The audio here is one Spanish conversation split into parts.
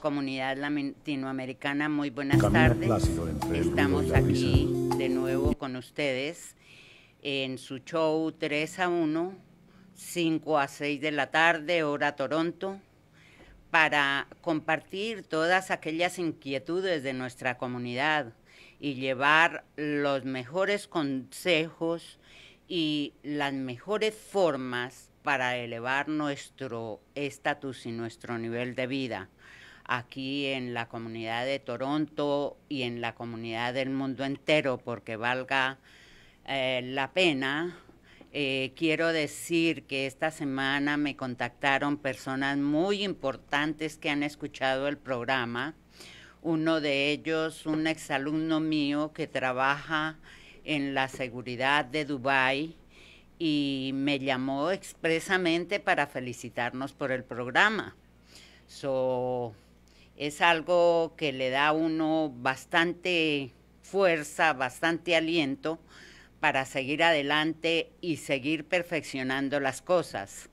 comunidad latinoamericana, muy buenas tardes. Estamos aquí de nuevo con ustedes en su show 3 a 1, 5 a 6 de la tarde, hora Toronto, para compartir todas aquellas inquietudes de nuestra comunidad y llevar los mejores consejos y las mejores formas para elevar nuestro estatus y nuestro nivel de vida aquí en la comunidad de Toronto y en la comunidad del mundo entero, porque valga eh, la pena. Eh, quiero decir que esta semana me contactaron personas muy importantes que han escuchado el programa. Uno de ellos, un exalumno mío que trabaja en la seguridad de Dubái y me llamó expresamente para felicitarnos por el programa. So, es algo que le da a uno bastante fuerza, bastante aliento para seguir adelante y seguir perfeccionando las cosas.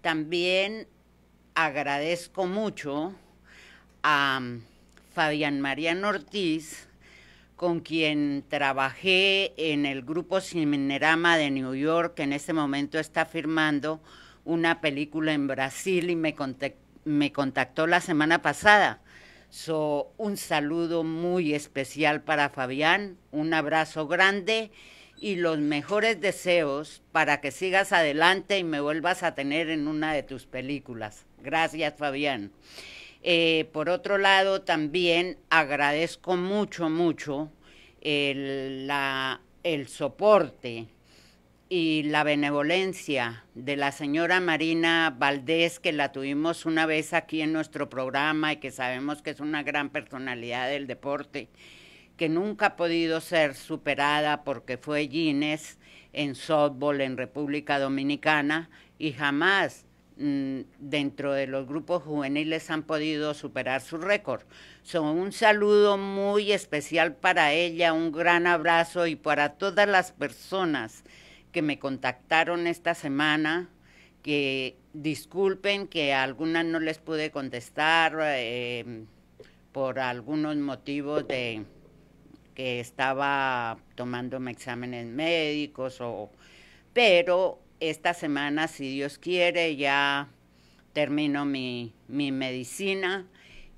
También agradezco mucho a mm, Fabián María Ortiz, con quien trabajé en el grupo Cinerama de New York, que en este momento está firmando una película en Brasil y me contactó me contactó la semana pasada. un saludo muy especial para Fabián, un abrazo grande y los mejores deseos para que sigas adelante y me vuelvas a tener en una de tus películas. Gracias, Fabián. Eh, por otro lado, también agradezco mucho, mucho el, la, el soporte y la benevolencia de la señora Marina Valdés, que la tuvimos una vez aquí en nuestro programa y que sabemos que es una gran personalidad del deporte, que nunca ha podido ser superada porque fue Guinness en softball en República Dominicana y jamás mm, dentro de los grupos juveniles han podido superar su récord. Son un saludo muy especial para ella, un gran abrazo y para todas las personas que me contactaron esta semana, que disculpen que algunas no les pude contestar em, por algunos motivos de que estaba tomándome exámenes médicos o pero esta semana si Dios quiere ya termino mi, mi medicina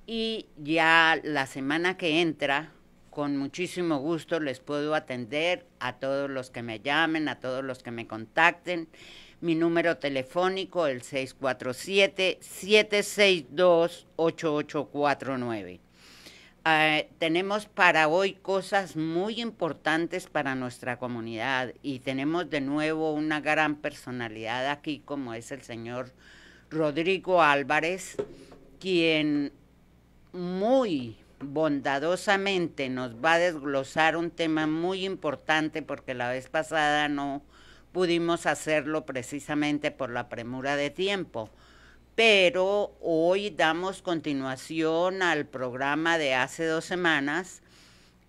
y ya la semana que entra con muchísimo gusto les puedo atender a todos los que me llamen, a todos los que me contacten. Mi número telefónico es el 647-762-8849. Ah, tenemos para hoy cosas muy importantes para nuestra comunidad y tenemos de nuevo una gran personalidad aquí como es el señor Rodrigo Álvarez, quien muy bondadosamente nos va a desglosar un tema muy importante porque la vez pasada no pudimos hacerlo precisamente por la premura de tiempo. Pero hoy damos continuación al programa de hace dos semanas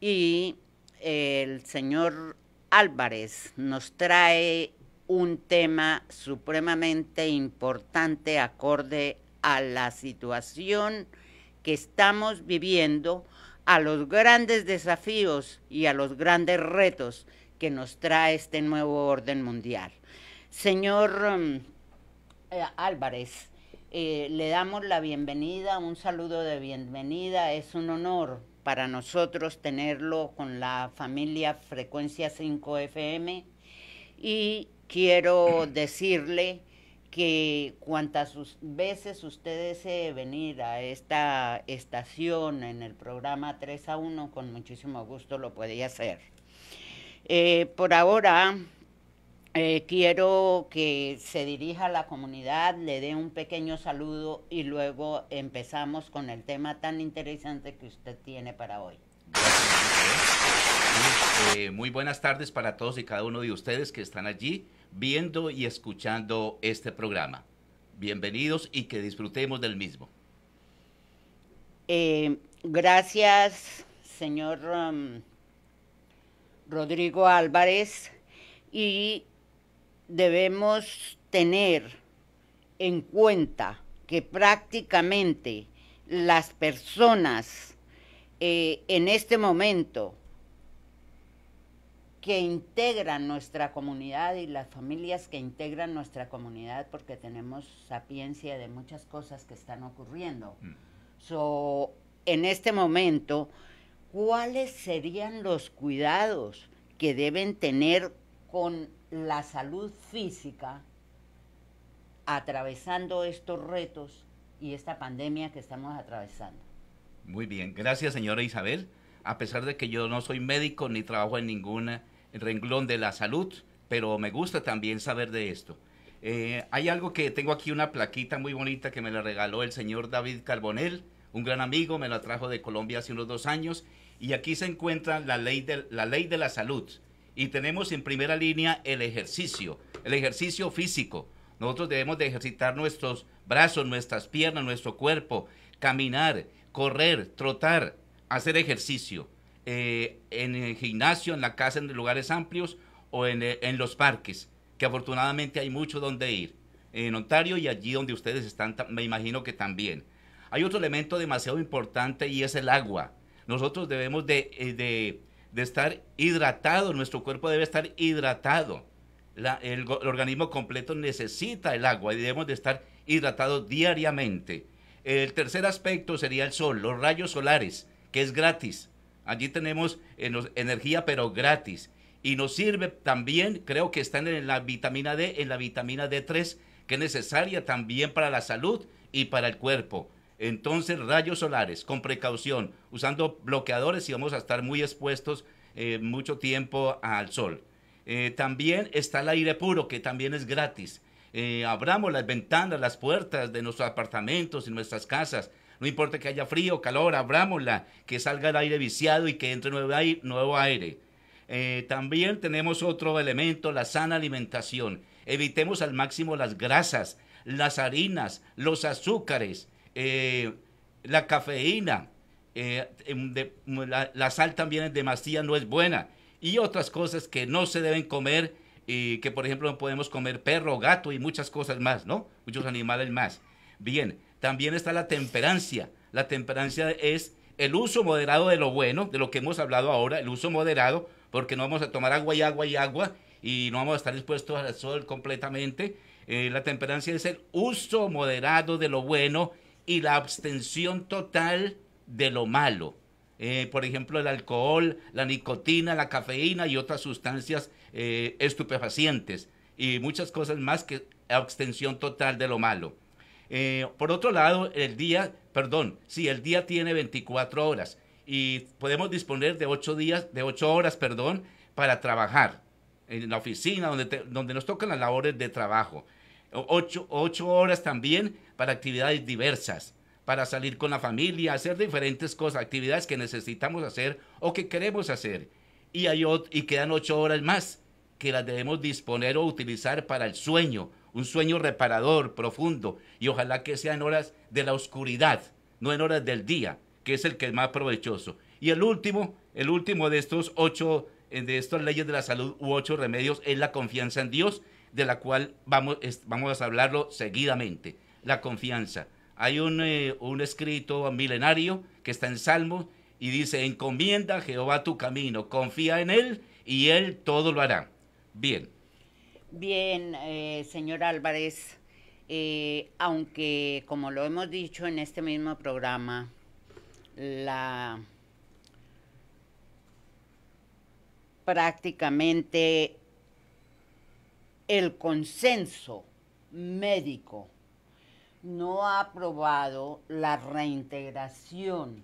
y el señor Álvarez nos trae un tema supremamente importante acorde a la situación que estamos viviendo, a los grandes desafíos y a los grandes retos que nos trae este nuevo orden mundial. Señor um, eh, Álvarez, eh, le damos la bienvenida, un saludo de bienvenida. Es un honor para nosotros tenerlo con la familia Frecuencia 5 FM y quiero decirle que cuantas veces usted desee eh, venir a esta estación en el programa 3 a 1, con muchísimo gusto lo puede hacer. Eh, por ahora, eh, quiero que se dirija a la comunidad, le dé un pequeño saludo y luego empezamos con el tema tan interesante que usted tiene para hoy. Este, muy buenas tardes para todos y cada uno de ustedes que están allí viendo y escuchando este programa. Bienvenidos y que disfrutemos del mismo. Eh, gracias, señor um, Rodrigo Álvarez. Y debemos tener en cuenta que prácticamente las personas eh, en este momento que integran nuestra comunidad y las familias que integran nuestra comunidad porque tenemos sapiencia de muchas cosas que están ocurriendo. Mm. So, en este momento, ¿cuáles serían los cuidados que deben tener con la salud física atravesando estos retos y esta pandemia que estamos atravesando? Muy bien, gracias señora Isabel. A pesar de que yo no soy médico ni trabajo en ninguna renglón de la salud, pero me gusta también saber de esto. Eh, hay algo que tengo aquí, una plaquita muy bonita que me la regaló el señor David Carbonel, un gran amigo, me la trajo de Colombia hace unos dos años, y aquí se encuentra la ley de la, ley de la salud. Y tenemos en primera línea el ejercicio, el ejercicio físico. Nosotros debemos de ejercitar nuestros brazos, nuestras piernas, nuestro cuerpo, caminar, correr, trotar, hacer ejercicio. Eh, en el gimnasio, en la casa, en lugares amplios o eh, en, los parques, que afortunadamente hay mucho donde ir, en Ontario y allí donde ustedes están, me imagino que también. Hay otro elemento demasiado importante y es el agua. Nosotros debemos de, eh, estar hidratados, nuestro cuerpo debe estar hidratado. el, el, organismo completo necesita el agua y debemos de estar hidratados diariamente. El tercer aspecto sería el sol, los rayos solares, que es gratis. Allí tenemos energía, pero gratis. Y nos sirve también, creo que están en la vitamina D, en la vitamina D3, que es necesaria también para la salud y para el cuerpo. Entonces, rayos solares, con precaución, usando bloqueadores y vamos a estar muy expuestos eh, mucho tiempo al sol. Eh, también está el aire puro, que también es gratis. Eh, abramos las ventanas, las puertas de nuestros apartamentos y nuestras casas no importa que haya frío, calor, abrámosla, que salga el aire viciado y que entre nuevo aire. Eh, también tenemos otro elemento, la sana alimentación. Evitemos al máximo las grasas, las harinas, los azúcares, eh, la cafeína. Eh, em, mm, la, sal también en demasiado, no es buena. Y otras cosas que no se deben comer y que por ejemplo no podemos comer perro, gato y muchas cosas más, ¿no? Muchos animales más. Bien, también está la temperancia. La temperancia es el uso moderado de lo bueno, de lo que hemos hablado ahora, el uso moderado, porque no vamos a tomar agua y agua y agua y no vamos a estar expuestos al sol completamente. Eh, la temperancia es el uso moderado de lo bueno y la abstención total de lo malo. Eh, por ejemplo, el alcohol, la nicotina, la cafeína y otras sustancias eh, estupefacientes y muchas cosas más que abstención total de lo malo. Eh, por otro lado, el día, perdón, sí, el día tiene 24 horas y podemos disponer de 8 días, de horas, perdón, para trabajar en la oficina donde, donde nos tocan las labores de trabajo. 8, ocho horas también para actividades diversas, para salir con la familia, hacer diferentes cosas, actividades que necesitamos hacer o que queremos hacer. Y, hay, y quedan 8 horas más que las debemos disponer o utilizar para el sueño, un sueño reparador, profundo, y ojalá que sea en horas de la oscuridad, no en horas del día, que es el que es más provechoso. Y el último, el último de estos ocho, eh, de estas leyes de la salud u ocho remedios es la confianza en Dios, de la cual vamos, vamos a hablarlo seguidamente. La confianza. Hay eh, un, escrito milenario que está en Salmo y dice, encomienda a Jehová tu camino, confía en Él y Él todo lo hará. Bien, Bien, eh, señor Álvarez, eh, aunque como lo hemos dicho en este mismo programa, la prácticamente el consenso médico no ha aprobado la reintegración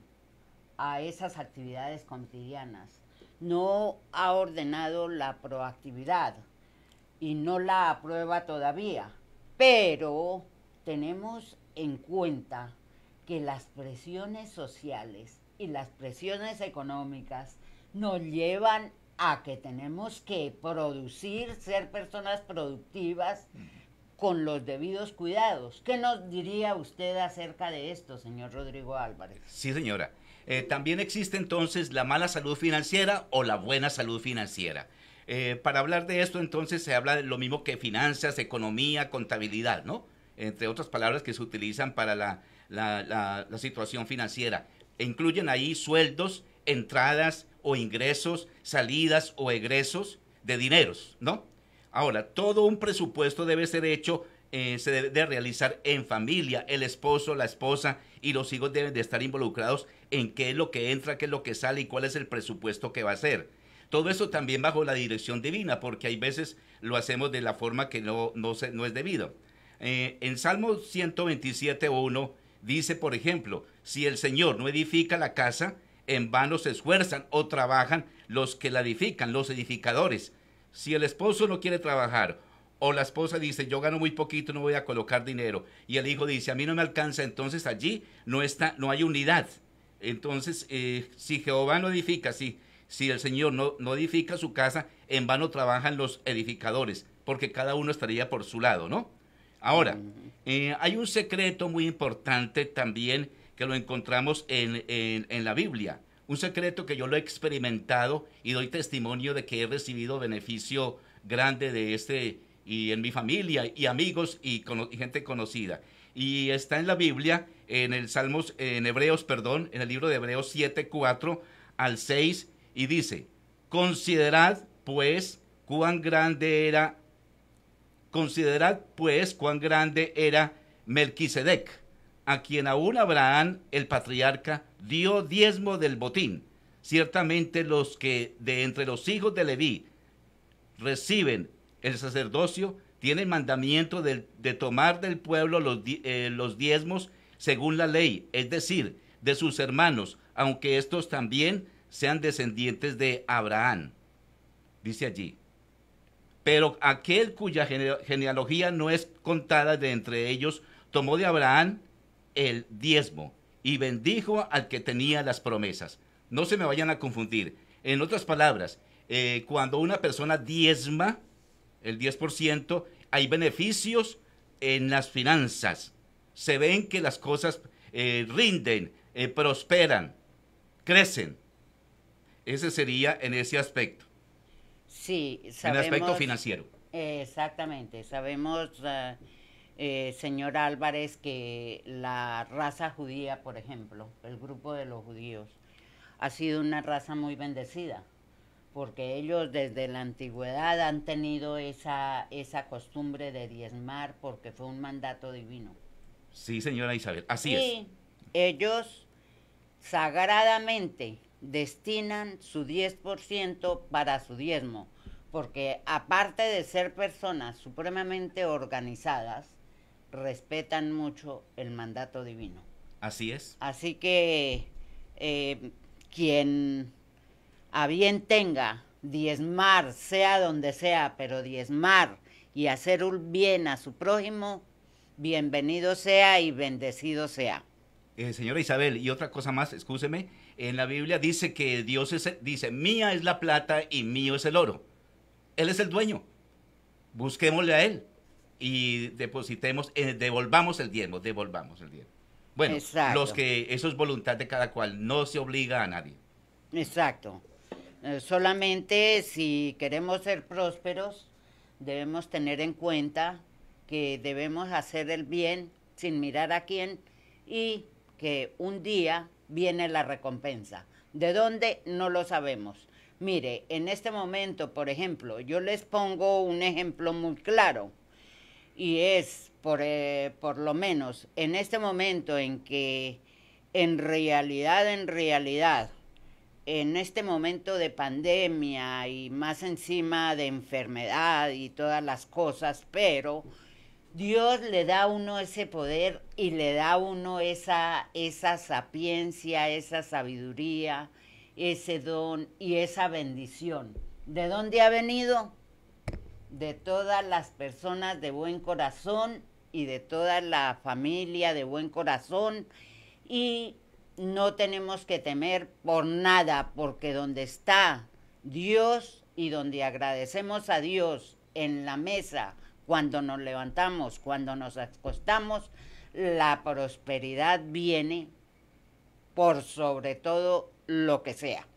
a esas actividades cotidianas, no ha ordenado la proactividad y no la aprueba todavía. Pero tenemos en cuenta que las presiones sociales y las presiones económicas nos llevan a que tenemos que producir, ser personas productivas con los debidos cuidados. ¿Qué nos diría usted acerca de esto, señor Rodrigo Álvarez? Sí, señora. Eh, también existe entonces la mala salud financiera o la buena salud financiera. Eh, para hablar de esto, entonces se habla de lo mismo que finanzas, economía, contabilidad, ¿no? Entre otras palabras que se utilizan para la, situación financiera. E incluyen ahí sueldos, entradas o ingresos, salidas o egresos de dineros, ¿no? Ahora, todo un presupuesto debe ser hecho eh, se debe realizar en familia. El esposo, la esposa y los hijos deben de estar involucrados en qué es lo que entra, qué es lo que sale y cuál es el presupuesto que va a ser. Todo eso también bajo la dirección divina, porque hay veces lo hacemos de la forma que no, no, es debido. Eh, en Salmo 127.1 dice, por ejemplo, si el Señor no edifica la casa, en vano se esfuerzan o trabajan los que la edifican, los edificadores. Si el esposo no quiere trabajar o la esposa dice, yo gano muy poquito, no voy a colocar dinero, y el hijo dice, a mí no me alcanza, entonces allí no, está, no hay unidad. Entonces, eh, si Jehová no edifica, si si el Señor no, edifica su casa, en vano trabajan los edificadores, porque cada uno estaría por su lado, ¿no? Ahora, eh, hay un secreto muy importante también que lo encontramos en, la Biblia. Un secreto que yo lo he experimentado y doy testimonio de que he recibido beneficio grande de este y en mi familia y amigos y, gente conocida. Y está en la Biblia, en el Salmos, en Hebreos, perdón, en el libro de Hebreos 7, 4 al 6, y dice, considerad pues cuán grande era, considerad pues cuán grande era Melquisedec, a quien aún Abraham, el patriarca, dio diezmo del botín. Ciertamente los que de entre los hijos de Leví reciben el sacerdocio tienen mandamiento de, tomar del pueblo los, eh, los diezmos según la ley, es decir, de sus hermanos, aunque estos también sean descendientes de Abraham. Dice allí. Pero aquel cuya genealogía no es contada de entre ellos, tomó de Abraham el diezmo y bendijo al que tenía las promesas. No se me vayan a confundir. En otras palabras, eh, cuando una persona diezma el 10%, hay beneficios en las finanzas. Se ven que las cosas eh, rinden, eh, prosperan, crecen. Ese sería en ese aspecto. Sí, sabemos. En el aspecto financiero. Exactamente. Sabemos, ah, eh, señor Álvarez, que la raza judía, por ejemplo, el grupo de los judíos, ha sido una raza muy bendecida, porque ellos desde la antigüedad han tenido esa, esa costumbre de diezmar porque fue un mandato divino. Sí, señora Isabel, así es. es. Ellos sagradamente destinan su 10% para su diezmo, porque aparte de ser personas supremamente organizadas, respetan mucho el mandato divino. Así es. Así que eh, quien a bien tenga diezmar, sea donde sea, pero diezmar y hacer un bien a su prójimo, bienvenido sea y bendecido sea. Eh, señora Isabel, y otra cosa más, escúcheme, en la Biblia dice que Dios dice, mía es la plata y mío es el oro. Él es el dueño. Busquémosle a Él y depositemos, eh, devolvamos el diezmo, devolvamos el diezmo. Bueno, los que eso es voluntad de cada cual, no se obliga a nadie. Exacto. Eh, solamente si queremos ser prósperos, debemos tener en cuenta que debemos hacer el bien sin mirar a quién y que un día viene la recompensa. ¿De dónde? No lo sabemos. Mire, en este momento, por ejemplo, yo les pongo un ejemplo muy claro y es, por, eh, por lo menos, en este momento en que en realidad, en realidad, en este momento de pandemia y más encima de enfermedad y todas las cosas, pero Dios le da a uno ese poder y le da a uno esa, esa sapiencia, esa sabiduría, ese don y esa bendición. ¿De dónde ha venido? De todas las personas de buen corazón y de toda la familia de buen corazón. Y no tenemos que temer por nada, porque donde está Dios y donde agradecemos a Dios en la mesa, cuando nos levantamos, cuando nos acostamos, la prosperidad viene por sobre todo lo que sea.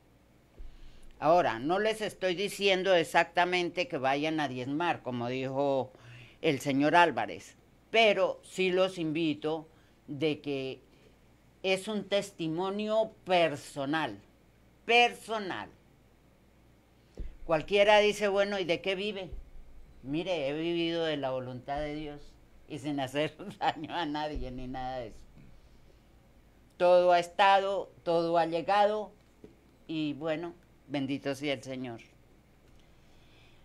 Ahora, no les estoy diciendo exactamente que vayan a diezmar, como dijo el señor Álvarez, pero sí los invito de que es un testimonio personal, personal. Cualquiera dice, bueno, ¿y de qué vive? mire, he vivido de la voluntad de Dios y sin hacer daño a nadie ni nada de eso. Todo ha estado, todo ha llegado y bueno, bendito sea el Señor.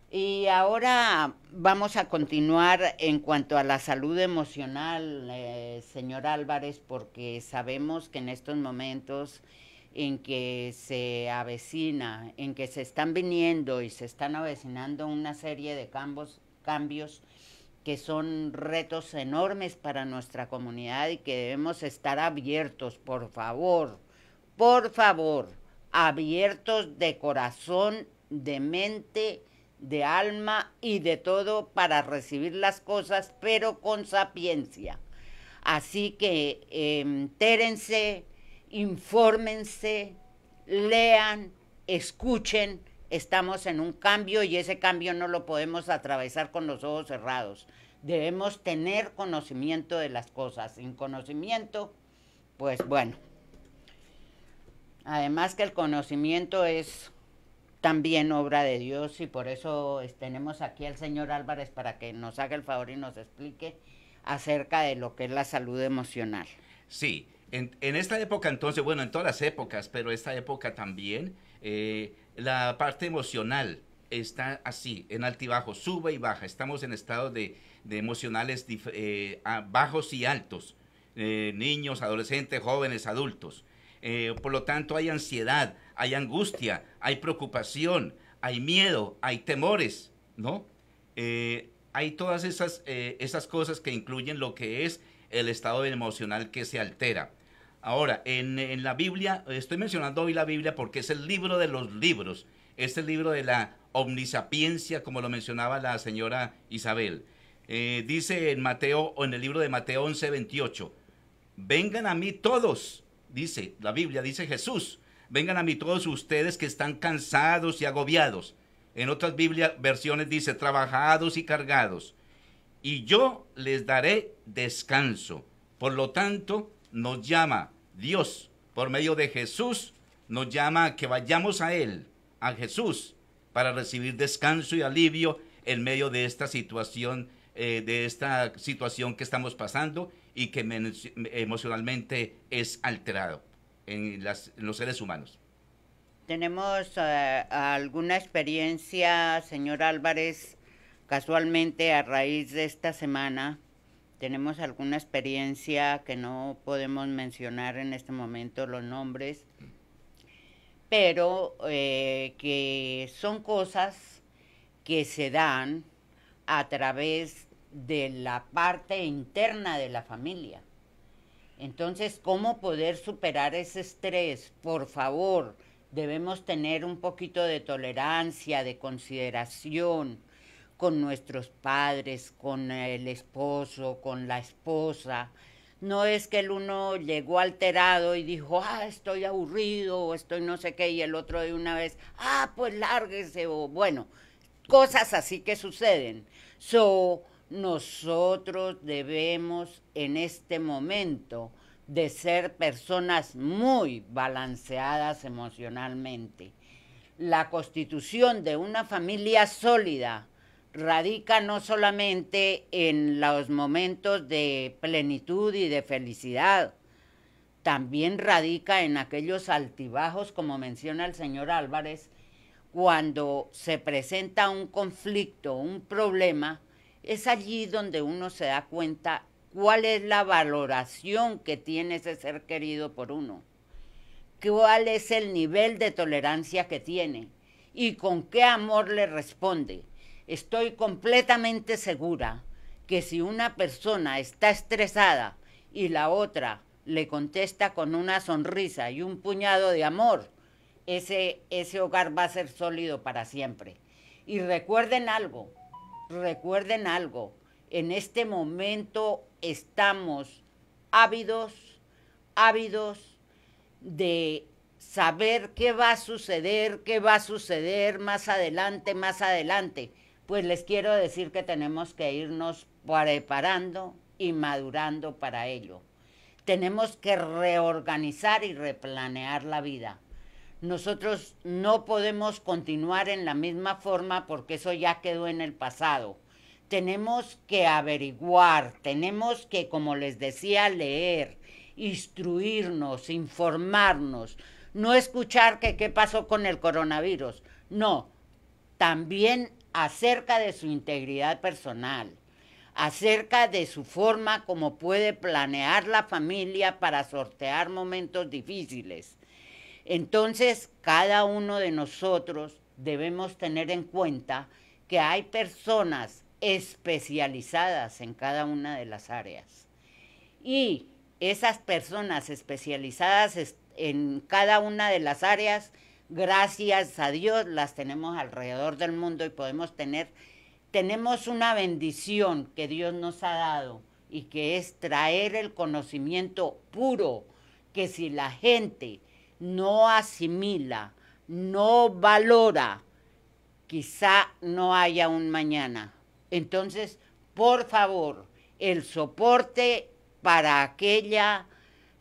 Y ahora vamos a continuar en cuanto a la salud emocional, eh, señor Álvarez, porque sabemos que en estos momentos en que se avecina, en que se están viniendo y se están avecinando una serie de cambios, cambios que son retos enormes para nuestra comunidad y que debemos estar abiertos, por favor, por favor, abiertos de corazón, de mente, de alma y de todo para recibir las cosas, pero con sapiencia. Así que em, entérense infórmense, lean, escuchen. Estamos en un cambio y ese cambio no lo podemos atravesar con los ojos cerrados. Debemos tener conocimiento de las cosas. Sin conocimiento, pues bueno. Además que el conocimiento es también obra de Dios y por eso tenemos aquí al señor Álvarez para que nos haga el favor y nos explique acerca de lo que es la salud emocional. Sí, en, esta época entonces, bueno, en todas las épocas, pero esta época también, eh, la parte emocional está así, en altibajo, sube y baja. Estamos en estado de, emocionales eh, bajos y altos, eh, niños, adolescentes, jóvenes, adultos. por lo tanto, hay ansiedad, hay angustia, hay preocupación, hay miedo, hay temores, ¿no? hay todas esas cosas que incluyen lo que es el estado emocional que se altera. Ahora, en, la Biblia, estoy mencionando hoy la Biblia porque es el libro de los libros, es el libro de la omnisapiencia, como lo mencionaba la señora Isabel. Eh, dice en Mateo, o en el libro de Mateo 11, 28, vengan a mí todos, dice la Biblia, dice Jesús, vengan a mí todos ustedes que están cansados y agobiados. En otras versiones dice, trabajados y cargados, y yo les daré descanso. Por lo tanto, nos llama Dios, por medio de Jesús, nos llama a que vayamos a Él, a Jesús, para recibir descanso y alivio en medio de esta situación, eh, de esta situación que estamos pasando y que emocionalmente es alterado en, los seres humanos. ¿Tenemos eh, alguna experiencia, señor Álvarez, casualmente a raíz de esta semana tenemos alguna experiencia que no podemos mencionar en este momento los nombres, pero eh, que son cosas que se dan a través de la parte interna de la familia. Entonces, ¿cómo poder superar ese estrés? Por favor, debemos tener un poquito de tolerancia, de consideración, con nuestros padres, con el esposo, con la esposa. No es que el uno llegó alterado y dijo, ah, estoy aburrido o estoy no sé qué, y el otro de una vez, ah, pues lárguese o bueno, cosas así que suceden. So, nosotros debemos en este momento de ser personas muy balanceadas emocionalmente. La constitución de una familia sólida radica no solamente en los momentos de plenitud y de felicidad, también radica en aquellos altibajos, como menciona el señor Álvarez, cuando se presenta un conflicto, un problema, es allí donde uno se da cuenta cuál es la valoración que tiene ese ser querido por uno, cuál es el nivel de tolerancia que tiene y con qué amor le responde Estoy completamente segura que si una persona está estresada y la otra le contesta con una sonrisa y un puñado de amor, ese, ese hogar va a ser sólido para siempre. Y recuerden algo, recuerden algo, en este momento estamos ávidos, ávidos de saber qué va a suceder, qué va a suceder más adelante, más adelante pues les quiero decir que tenemos que irnos preparando y madurando para ello. Tenemos que reorganizar y replanear la vida. Nosotros no podemos continuar en la misma forma porque eso ya quedó en el pasado. Tenemos que averiguar, tenemos que, como les decía, leer, instruirnos, informarnos, no escuchar que qué pasó con el coronavirus. No, también acerca de su integridad personal, acerca de su forma como puede planear la familia para sortear momentos difíciles. Entonces, cada uno de nosotros debemos tener en cuenta que hay personas especializadas en cada una de las áreas. Y esas personas especializadas en cada una de las áreas gracias a Dios las tenemos alrededor del mundo y podemos tener, tenemos una bendición que Dios nos ha dado y que es traer el conocimiento puro, que si la gente no asimila, no valora, quizá no haya un mañana. Entonces, por favor, el soporte para aquella,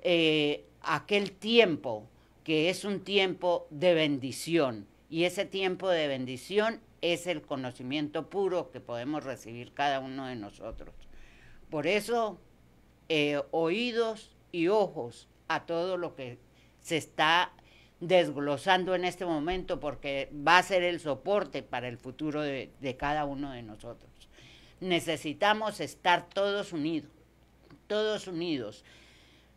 eh, aquel tiempo que es un tiempo de bendición y ese tiempo de bendición es el conocimiento puro que podemos recibir cada uno de nosotros. Por eso, eh, oídos y ojos a todo lo que se está desglosando en este momento porque va a ser el soporte para el futuro de, de cada uno de nosotros. Necesitamos estar todos unidos, todos unidos.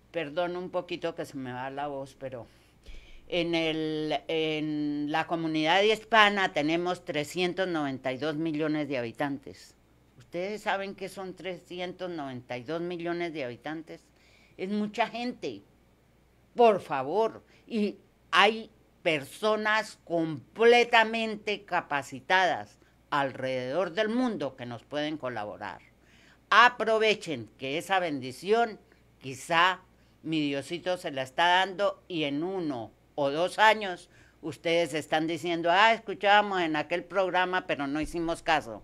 Perdón un poquito que se me va la voz, pero en, la comunidad hispana tenemos 392 millones de habitantes. ¿Ustedes saben que son 392 millones de habitantes? Es mucha gente. Por favor. Y hay personas completamente capacitadas alrededor del mundo que nos pueden colaborar. Aprovechen que esa bendición quizá mi Diosito se la está dando y en uno o dos años, ustedes están diciendo, ah, escuchábamos en aquel programa, pero no hicimos caso.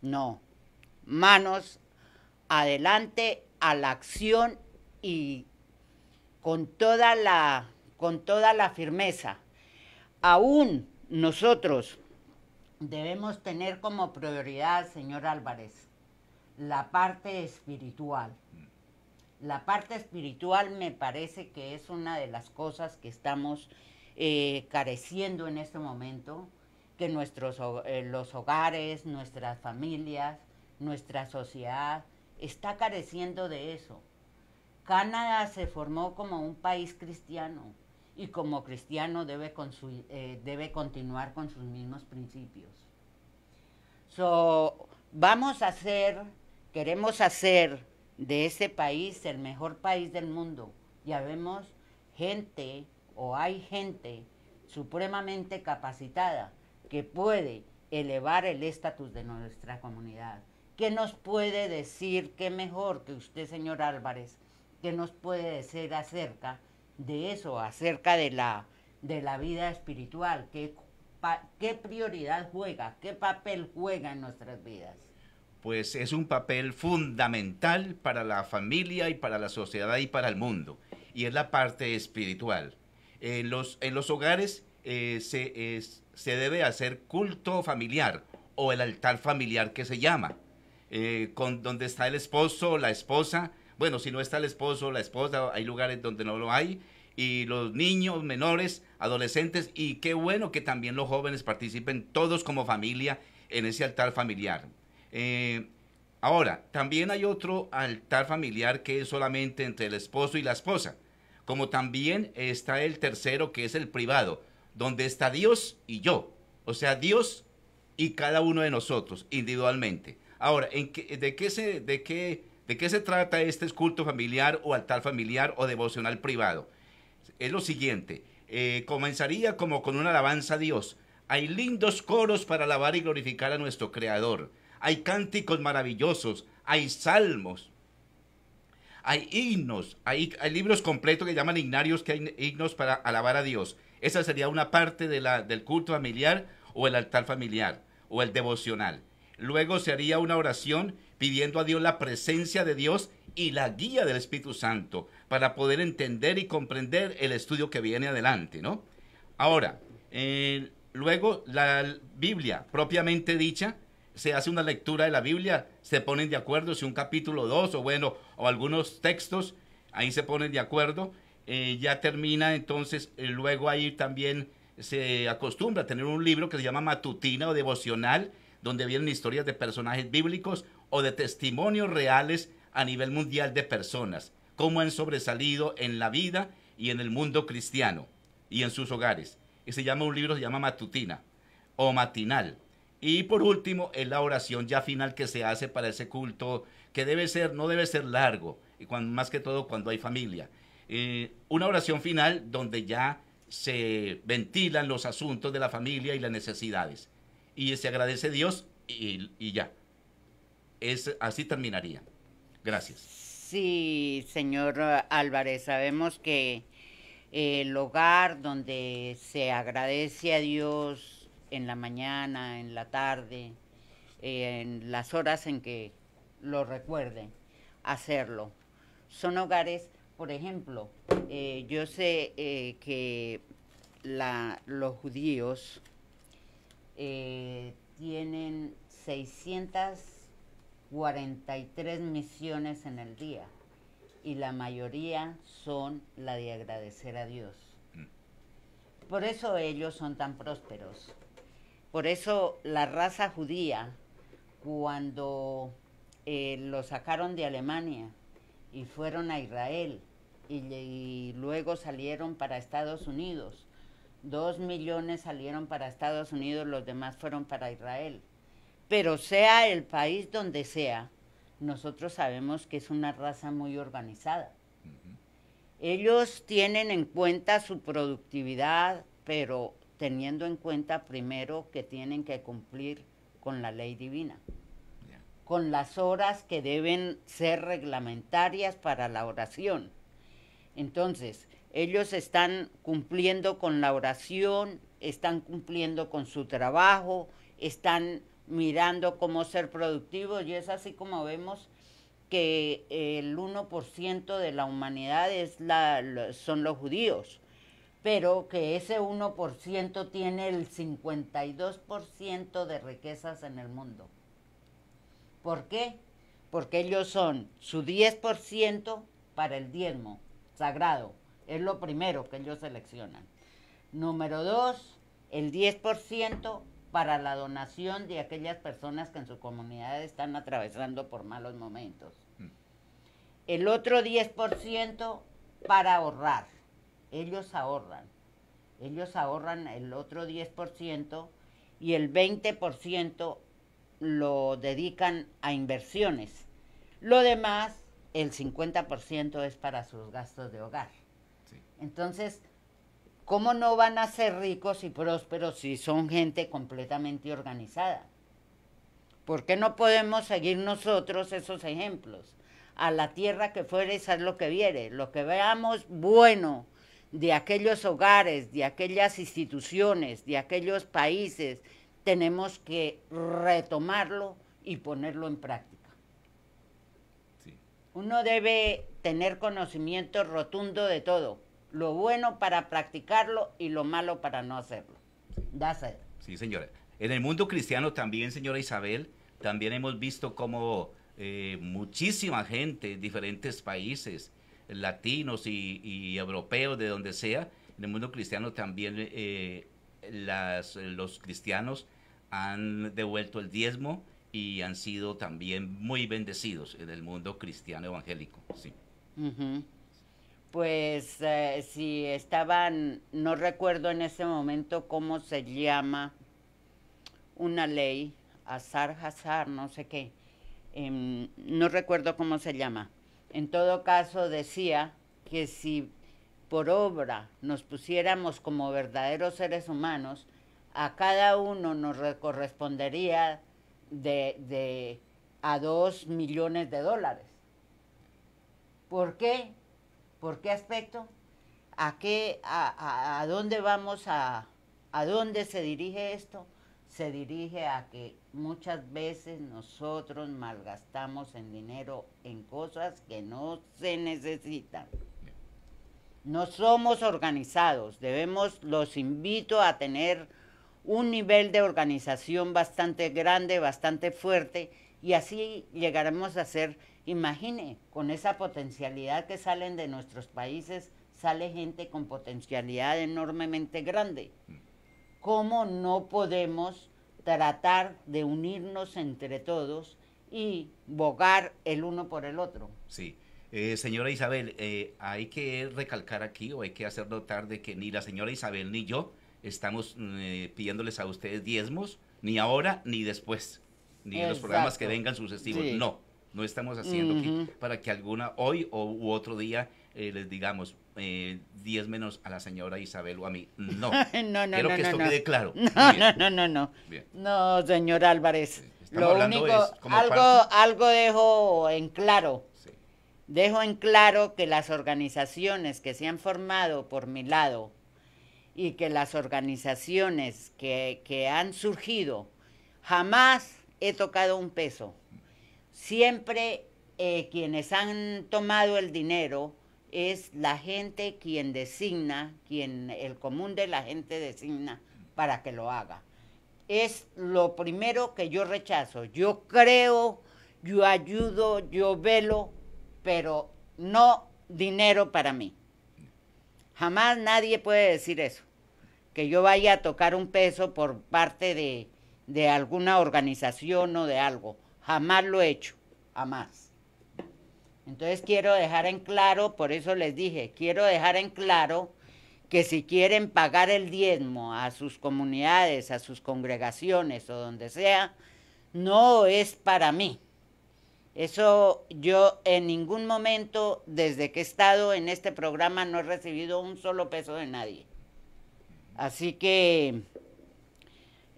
No, manos adelante a la acción y con toda la, con toda la firmeza. Aún nosotros debemos tener como prioridad, señor Álvarez, la parte espiritual la parte espiritual me parece que es una de las cosas que estamos eh, careciendo en este momento, que nuestros eh, los hogares, nuestras familias, nuestra sociedad está careciendo de eso. Canadá se formó como un país cristiano y como cristiano debe, eh, debe continuar con sus mismos principios. So, vamos a hacer, queremos hacer de ese país, el mejor país del mundo. Ya vemos gente o hay gente supremamente capacitada que puede elevar el estatus de nuestra comunidad. ¿Qué nos puede decir qué mejor que usted, señor Álvarez? ¿Qué nos puede decir acerca de eso, acerca de la, de la vida espiritual? ¿Qué, ¿Qué prioridad juega? ¿Qué papel juega en nuestras vidas? pues es un papel fundamental para la familia y para la sociedad y para el mundo, y es la parte espiritual. En los, hogares eh, se, se, debe hacer culto familiar o el altar familiar que se llama, eh, con, donde está el esposo, la esposa, bueno, si no está el esposo, la esposa, hay lugares donde no lo hay, y los niños, menores, adolescentes, y qué bueno que también los jóvenes participen todos como familia en ese altar familiar. Eh, ahora, también hay otro altar familiar que es solamente entre el esposo y la esposa, como también está el tercero que es el privado, donde está Dios y yo, o sea, Dios y cada uno de nosotros individualmente. Ahora, ¿en qué, de, qué se, de, qué, ¿de qué se trata este culto familiar o altar familiar o devocional privado? Es lo siguiente, eh, comenzaría como con una alabanza a Dios. Hay lindos coros para alabar y glorificar a nuestro Creador hay cánticos maravillosos, hay salmos, hay himnos, hay, libros completos que llaman ignarios, que hay himnos para alabar a Dios. Esa sería una parte de la, del culto familiar o el altar familiar o el devocional. Luego se haría una oración pidiendo a Dios la presencia de Dios y la guía del Espíritu Santo para poder entender y comprender el estudio que viene adelante, ¿no? Ahora, eh, luego la Biblia propiamente dicha se hace una lectura de la Biblia, se ponen de acuerdo, si un capítulo 2 o bueno, o algunos textos, ahí se ponen de acuerdo, eh, ya termina entonces, eh, luego ahí también se acostumbra a tener un libro que se llama matutina o devocional, donde vienen historias de personajes bíblicos o de testimonios reales a nivel mundial de personas, cómo han sobresalido en la vida y en el mundo cristiano y en sus hogares. Y se llama un libro, se llama matutina o matinal. Y por último, es la oración ya final que se hace para ese culto, que debe ser, no debe ser largo, y cuando, más que todo cuando hay familia. Eh, una oración final donde ya se ventilan los asuntos de la familia y las necesidades. Y se agradece a Dios y, ya. Es, así terminaría. Gracias. Sí, señor Álvarez, sabemos que el hogar donde se agradece a Dios en la mañana, en la tarde, en las horas en que lo recuerden, hacerlo. Son hogares, por ejemplo, eh, yo sé eh, que los judíos eh, tienen 643 misiones en el día y la mayoría son la de agradecer a Dios. Mm. Por eso ellos son tan prósperos, por eso la raza judía, cuando eh, lo sacaron de Alemania y fueron a Israel y, luego salieron para Estados Unidos, dos millones salieron para Estados Unidos, los demás fueron para Israel. Pero sea el país donde sea, nosotros sabemos que es una raza muy organizada. Ellos tienen en cuenta su productividad, pero teniendo en cuenta primero que tienen que cumplir con la ley divina, con las horas que deben ser reglamentarias para la oración. Entonces, ellos están cumpliendo con la oración, están cumpliendo con su trabajo, están mirando cómo ser productivos y es así como vemos que el 1% de la humanidad es la, son los judíos pero que ese 1% tiene el 52% de riquezas en el mundo. ¿Por qué? Porque ellos son su 10% para el diezmo sagrado. Es lo primero que ellos seleccionan. Número dos, el 10% para la donación de aquellas personas que en su comunidad están atravesando por malos momentos. Mm. El otro 10% para ahorrar ellos ahorran. Ellos ahorran el otro 10% y el 20% lo dedican a inversiones. Lo demás, el 50% es para sus gastos de hogar. Entonces, ¿cómo no van a ser ricos y prósperos si son gente completamente organizada? ¿Por qué no podemos seguir nosotros esos ejemplos? A la tierra que fuere, es lo que viere, lo que veamos bueno, de aquellos hogares, de aquellas instituciones, de aquellos países, tenemos que retomarlo y ponerlo en práctica. Uno debe tener conocimiento rotundo de todo, lo bueno para practicarlo y lo malo para no hacerlo. Ya Sí, señora. En el mundo cristiano también, señora Isabel, también hemos visto cómo eh, muchísima gente, diferentes países, latinos y, europeos, de donde sea, en el mundo cristiano también eh, las, los cristianos han devuelto el diezmo y han sido también muy bendecidos en el mundo cristiano evangélico. Sí. Pues eh, si estaban, no recuerdo en ese momento cómo se llama una ley, azar, azar, no sé qué, em, no recuerdo cómo se llama, en todo caso, decía que si por obra nos pusiéramos como verdaderos seres humanos, a cada uno nos correspondería de, a dos millones de dólares. ¿Por qué? ¿Por qué aspecto? ¿A qué, a dónde vamos a, a dónde se dirige esto? se dirige a que muchas veces nosotros malgastamos en dinero en cosas que no se necesitan. No somos organizados, debemos, los invito a tener un nivel de organización bastante grande, bastante fuerte, y así llegaremos a ser, imagine, con esa potencialidad que salen de nuestros países, sale gente con potencialidad enormemente grande. Mm cómo no podemos tratar de unirnos entre todos y bogar el uno por el otro. Sí. Eh, señora Isabel, eh, hay que recalcar aquí o hay que hacer notar de que ni la señora Isabel ni yo estamos eh, pidiéndoles a ustedes diezmos, ni ahora ni después, ni en los programas que vengan sucesivos. No, no estamos haciendo aquí para que alguna hoy o u otro día les digamos, eh, diez 10 menos a la señora Isabel o a mí. No. no, no, Quiero que esto quede claro. No, no, no, no. No, señor Álvarez. lo único, algo, algo dejo en claro. Dejo en claro que las organizaciones que se han formado por mi lado y que las organizaciones que, han surgido, jamás he tocado un peso. Siempre eh, quienes han tomado el dinero es la gente quien designa, quien el común de la gente designa para que lo haga. Es lo primero que yo rechazo. Yo creo, yo ayudo, yo velo, pero no dinero para mí. Jamás nadie puede decir eso, que yo vaya a tocar un peso por parte de, de alguna organización o de algo. Jamás lo he hecho, jamás. Entonces quiero dejar en claro, por eso les dije, quiero dejar en claro que si quieren pagar el diezmo a sus comunidades, a sus congregaciones o donde sea, no es para mí. Eso yo en ningún momento, desde que he estado en este programa, no he recibido un solo peso de nadie. Así que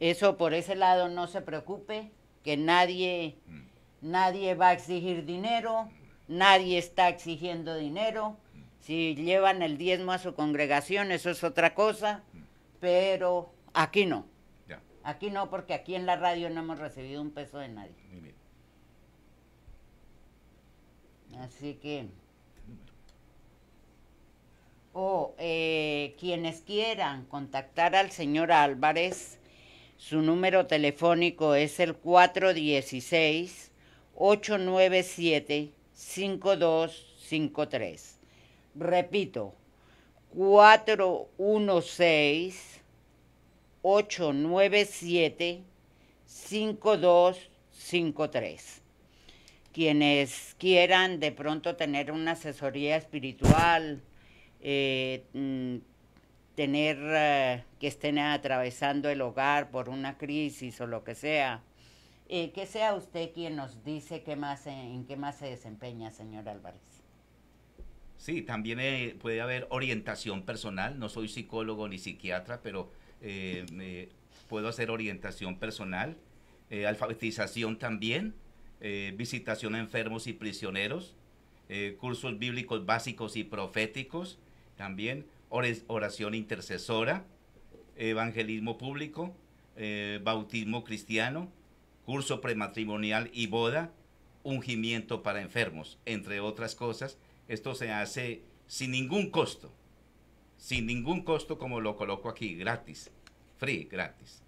eso por ese lado no se preocupe, que nadie, mm. nadie va a exigir dinero nadie está exigiendo dinero. Si llevan el diezmo a su congregación, eso es otra cosa, pero aquí no. Aquí no, porque aquí en la radio no hemos recibido un peso de nadie. Así que... O eh, quienes quieran contactar al señor Álvarez, su número telefónico es el 416 897 5253. Repito, 416 897 5253. Quienes quieran de pronto tener una asesoría espiritual, eh, mm, tener eh, que estén atravesando el hogar por una crisis o lo que sea, eh, que sea usted quien nos dice qué más, eh, en qué más se desempeña, señor Álvarez. Sí, también eh, puede haber orientación personal. No soy psicólogo ni psiquiatra, pero puedo hacer orientación personal, alfabetización también, visitación a enfermos y prisioneros, cursos bíblicos básicos y proféticos, también oración intercesora, evangelismo público, bautismo cristiano, curso prematrimonial y boda, ungimiento para enfermos, entre otras cosas. Esto se hace sin ningún costo, sin ningún costo como lo coloco aquí, gratis, free, gratis.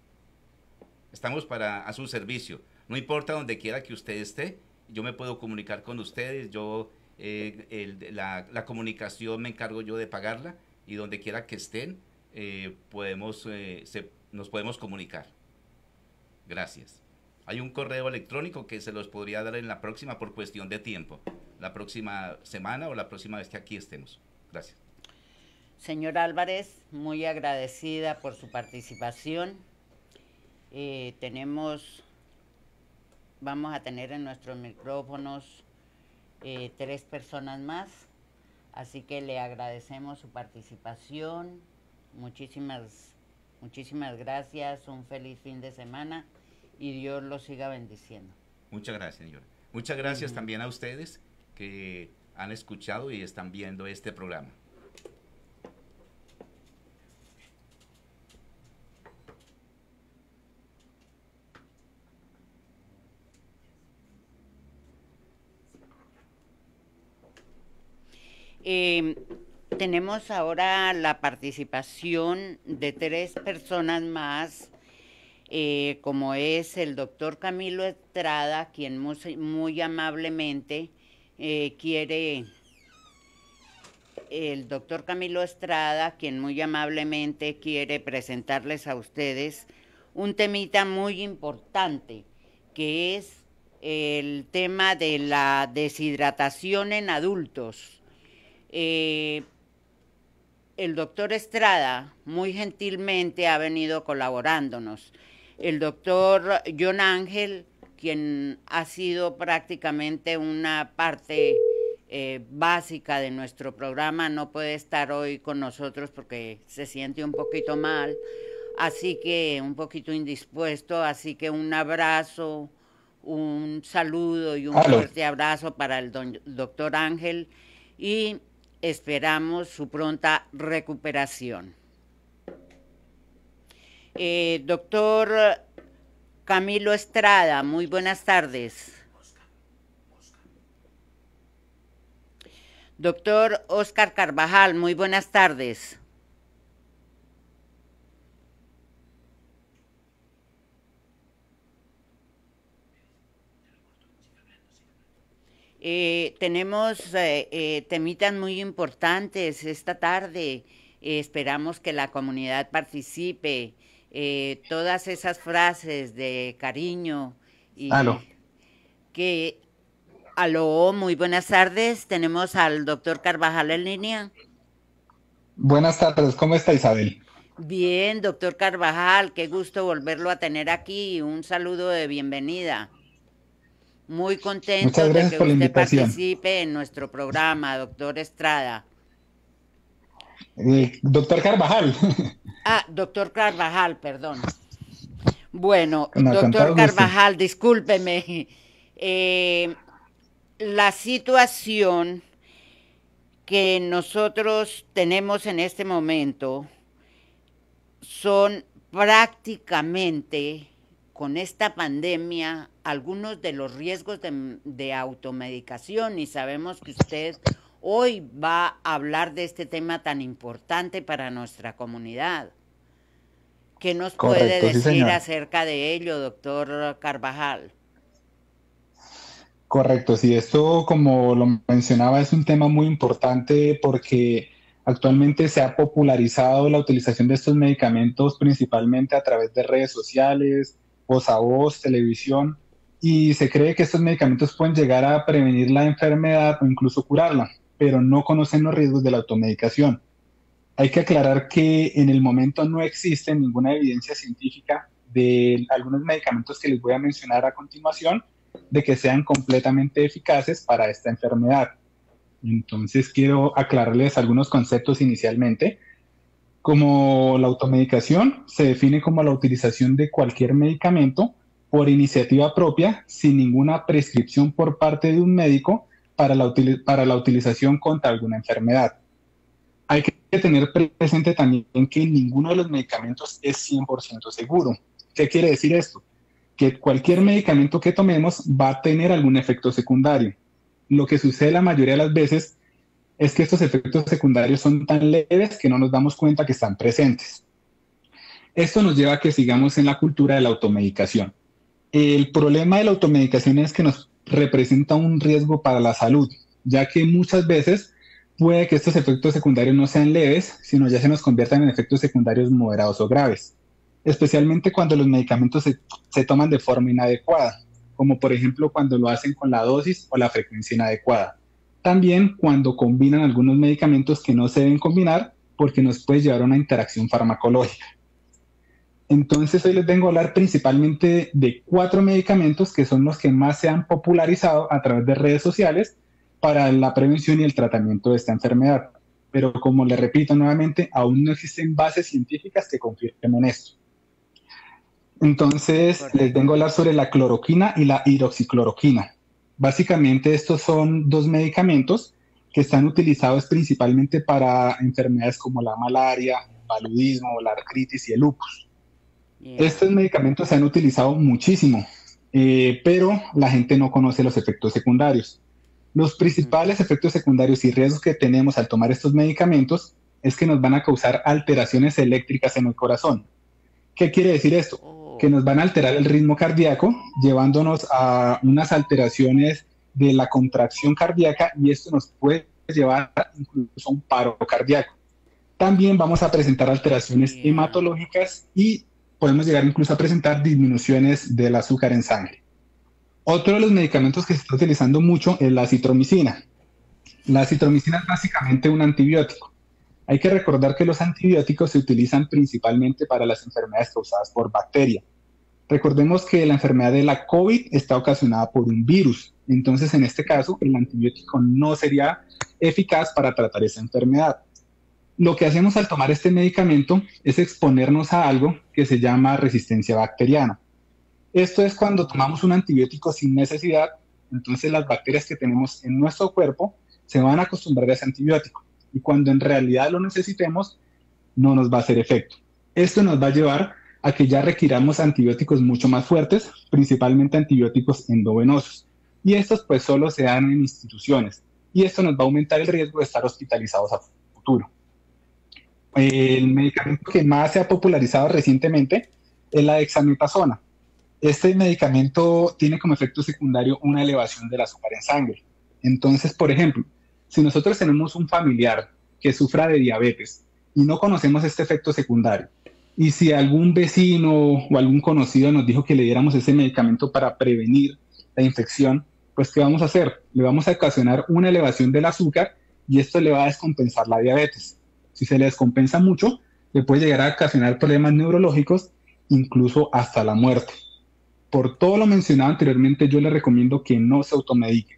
Estamos para, a su servicio. No importa donde quiera que usted esté, yo me puedo comunicar con ustedes, yo eh, la, comunicación me encargo yo de pagarla y donde quiera que estén, eh, podemos, eh, nos podemos comunicar. Gracias. Hay un correo electrónico que se los podría dar en la próxima por cuestión de tiempo, la próxima semana o la próxima vez que aquí estemos. Gracias. Señor Álvarez, muy agradecida por su participación. Eh, tenemos, vamos a tener en nuestros micrófonos eh, tres personas más, así que le agradecemos su participación. Muchísimas, muchísimas gracias, un feliz fin de semana y Dios los siga bendiciendo. Muchas gracias, señora. Muchas gracias también a ustedes que han escuchado y están viendo este programa. Em, tenemos ahora la participación de tres personas más eh, como es el doctor Camilo Estrada, quien muy, amablemente eh, quiere, el doctor Camilo Estrada, quien muy amablemente quiere presentarles a ustedes un temita muy importante, que es el tema de la deshidratación en adultos. Eh, el doctor Estrada muy gentilmente ha venido colaborándonos el doctor John Ángel, quien ha sido prácticamente una parte eh, básica de nuestro programa, no puede estar hoy con nosotros porque se siente un poquito mal, así que un poquito indispuesto, así que un abrazo, un saludo y un fuerte abrazo para el doctor Ángel y esperamos su pronta recuperación. Eh, doctor Camilo Estrada, muy buenas tardes. Doctor Oscar Carvajal, muy buenas tardes. Eh, tenemos eh, temitas muy importantes esta tarde. esperamos que la comunidad participe. Eh, todas esas frases de cariño y Aló. Ah, que Aló, muy buenas tardes. Tenemos al doctor Carvajal en línea. Buenas tardes, ¿cómo está Isabel? Bien, doctor Carvajal, qué gusto volverlo a tener aquí. Un saludo de bienvenida. Muy contento de que usted participe en nuestro programa, doctor Estrada. Eh, doctor Carvajal. Ah, doctor Carvajal, perdón. Bueno, doctor Carvajal, discúlpeme. Eh, la situación que nosotros tenemos en este momento son prácticamente con esta pandemia algunos de los riesgos de, de automedicación y sabemos que usted hoy va a hablar de este tema tan importante para nuestra comunidad. ¿Qué nos puede decir acerca de ello, doctor Carvajal? Correcto, sí, esto como lo mencionaba es un tema muy importante porque actualmente se ha popularizado la utilización de estos medicamentos principalmente a través de redes sociales, voz a voz, televisión, y se cree que estos medicamentos pueden llegar a prevenir la enfermedad o incluso curarla pero no conocen los riesgos de la automedicación. Hay que aclarar que en el momento no existe ninguna evidencia científica de algunos medicamentos que les voy a mencionar a continuación, de que sean completamente eficaces para esta enfermedad. Entonces quiero aclararles algunos conceptos inicialmente. Como la automedicación se define como la utilización de cualquier medicamento por iniciativa propia, sin ninguna prescripción por parte de un médico, para la, para la utilización contra alguna enfermedad. Hay que tener presente también que ninguno de los medicamentos es 100% seguro. ¿Qué quiere decir esto? Que cualquier medicamento que tomemos va a tener algún efecto secundario. Lo que sucede la mayoría de las veces es que estos efectos secundarios son tan leves que no nos damos cuenta que están presentes. Esto nos lleva a que sigamos en la cultura de la automedicación. El problema de la automedicación es que nos representa un riesgo para la salud, ya que muchas veces puede que estos efectos secundarios no sean leves, sino ya se nos conviertan en efectos secundarios moderados o graves, especialmente cuando los medicamentos se, toman de forma inadecuada, como por ejemplo cuando lo hacen con la dosis o la frecuencia inadecuada. También cuando combinan algunos medicamentos que no se deben combinar porque nos puede llevar a una interacción farmacológica. Entonces hoy les vengo a hablar principalmente de cuatro medicamentos que son los que más se han popularizado a través de redes sociales para la prevención y el tratamiento de esta enfermedad. Pero como les repito nuevamente, aún no existen bases científicas que confirmen esto. Entonces les vengo a hablar sobre la cloroquina y la hidroxicloroquina. Básicamente estos son dos medicamentos que están utilizados principalmente para enfermedades como la malaria, el paludismo, la artritis y el lupus. Estos medicamentos se han utilizado muchísimo, eh, pero la gente no conoce los efectos secundarios. Los principales efectos secundarios y riesgos que tenemos al tomar estos medicamentos es que nos van a causar alteraciones eléctricas en el corazón. ¿Qué quiere decir esto? Oh. Que nos van a alterar el ritmo cardíaco, llevándonos a unas alteraciones de la contracción cardíaca y esto nos puede llevar incluso a un paro cardíaco. También vamos a presentar alteraciones hematológicas y podemos llegar incluso a presentar disminuciones del azúcar en sangre. Otro de los medicamentos que se está utilizando mucho es la citromicina. La citromicina es básicamente un antibiótico. Hay que recordar que los antibióticos se utilizan principalmente para las enfermedades causadas por bacteria. Recordemos que la enfermedad de la COVID está ocasionada por un virus. Entonces, en este caso, el antibiótico no sería eficaz para tratar esa enfermedad. Lo que hacemos al tomar este medicamento es exponernos a algo que se llama resistencia bacteriana. Esto es cuando tomamos un antibiótico sin necesidad, entonces las bacterias que tenemos en nuestro cuerpo se van a acostumbrar a ese antibiótico y cuando en realidad lo necesitemos no nos va a hacer efecto. Esto nos va a llevar a que ya requiramos antibióticos mucho más fuertes, principalmente antibióticos endovenosos. Y estos pues solo se dan en instituciones y esto nos va a aumentar el riesgo de estar hospitalizados a futuro el medicamento que más se ha popularizado recientemente es la dexametasona. Este medicamento tiene como efecto secundario una elevación del azúcar en sangre. Entonces, por ejemplo, si nosotros tenemos un familiar que sufra de diabetes y no conocemos este efecto secundario, y si algún vecino o algún conocido nos dijo que le diéramos ese medicamento para prevenir la infección, pues ¿qué vamos a hacer? Le vamos a ocasionar una elevación del azúcar y esto le va a descompensar la diabetes. Si se les compensa mucho, le puede llegar a ocasionar problemas neurológicos, incluso hasta la muerte. Por todo lo mencionado anteriormente, yo les recomiendo que no se automediquen.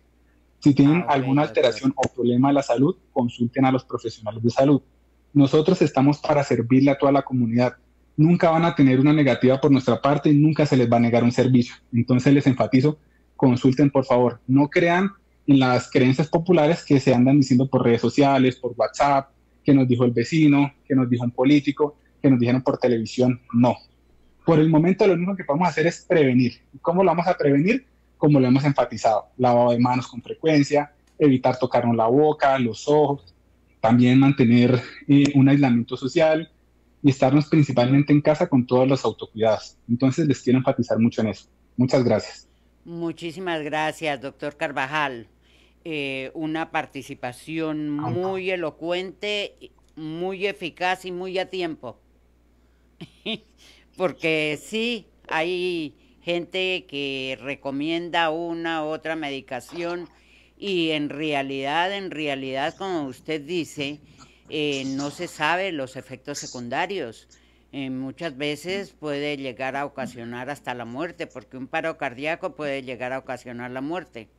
Si tienen ah, alguna alteración o problema de la salud, consulten a los profesionales de salud. Nosotros estamos para servirle a toda la comunidad. Nunca van a tener una negativa por nuestra parte, y nunca se les va a negar un servicio. Entonces les enfatizo, consulten por favor. No crean en las creencias populares que se andan diciendo por redes sociales, por WhatsApp, que nos dijo el vecino, que nos dijo un político, que nos dijeron por televisión. No. Por el momento lo único que podemos hacer es prevenir. ¿Cómo lo vamos a prevenir? Como lo hemos enfatizado, lavado de manos con frecuencia, evitar tocarnos la boca, los ojos, también mantener eh, un aislamiento social y estarnos principalmente en casa con todos los autocuidados. Entonces les quiero enfatizar mucho en eso. Muchas gracias. Muchísimas gracias, doctor Carvajal. Eh, una participación ah, muy elocuente, muy eficaz y muy a tiempo. Porque sí, hay gente que recomienda una u otra medicación y en realidad, en realidad, como usted dice, eh, no se sabe los efectos secundarios. Eh, muchas veces puede llegar a ocasionar hasta la muerte, porque un paro cardíaco puede llegar a ocasionar la muerte.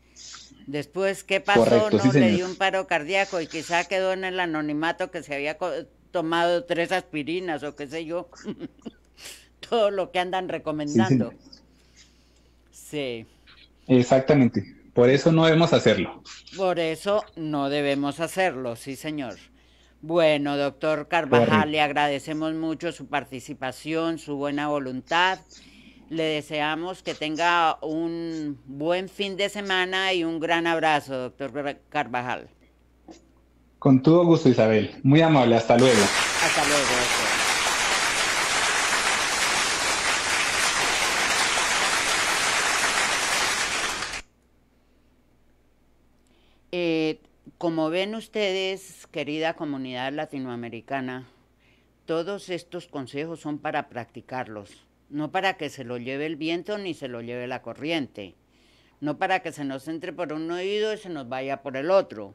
Después, ¿qué pasó? no le dio un paro cardíaco y quizá quedó en el anonimato que se había tomado tres aspirinas o qué sé yo. Todo lo que andan recomendando. Sí, Exactamente. Por eso no debemos hacerlo. Por eso no debemos hacerlo, sí, señor. Bueno, doctor Carvajal, le agradecemos mucho su participación, su buena voluntad le deseamos que tenga un buen fin de semana y un gran abrazo, doctor Carvajal. Con todo gusto, Isabel. Muy amable. Hasta luego. Hasta luego. Eh, como ven ustedes, querida comunidad latinoamericana, todos estos consejos son para practicarlos no para que se lo lleve el viento ni se lo lleve la corriente, no para que se nos entre por un oído y se nos vaya por el otro,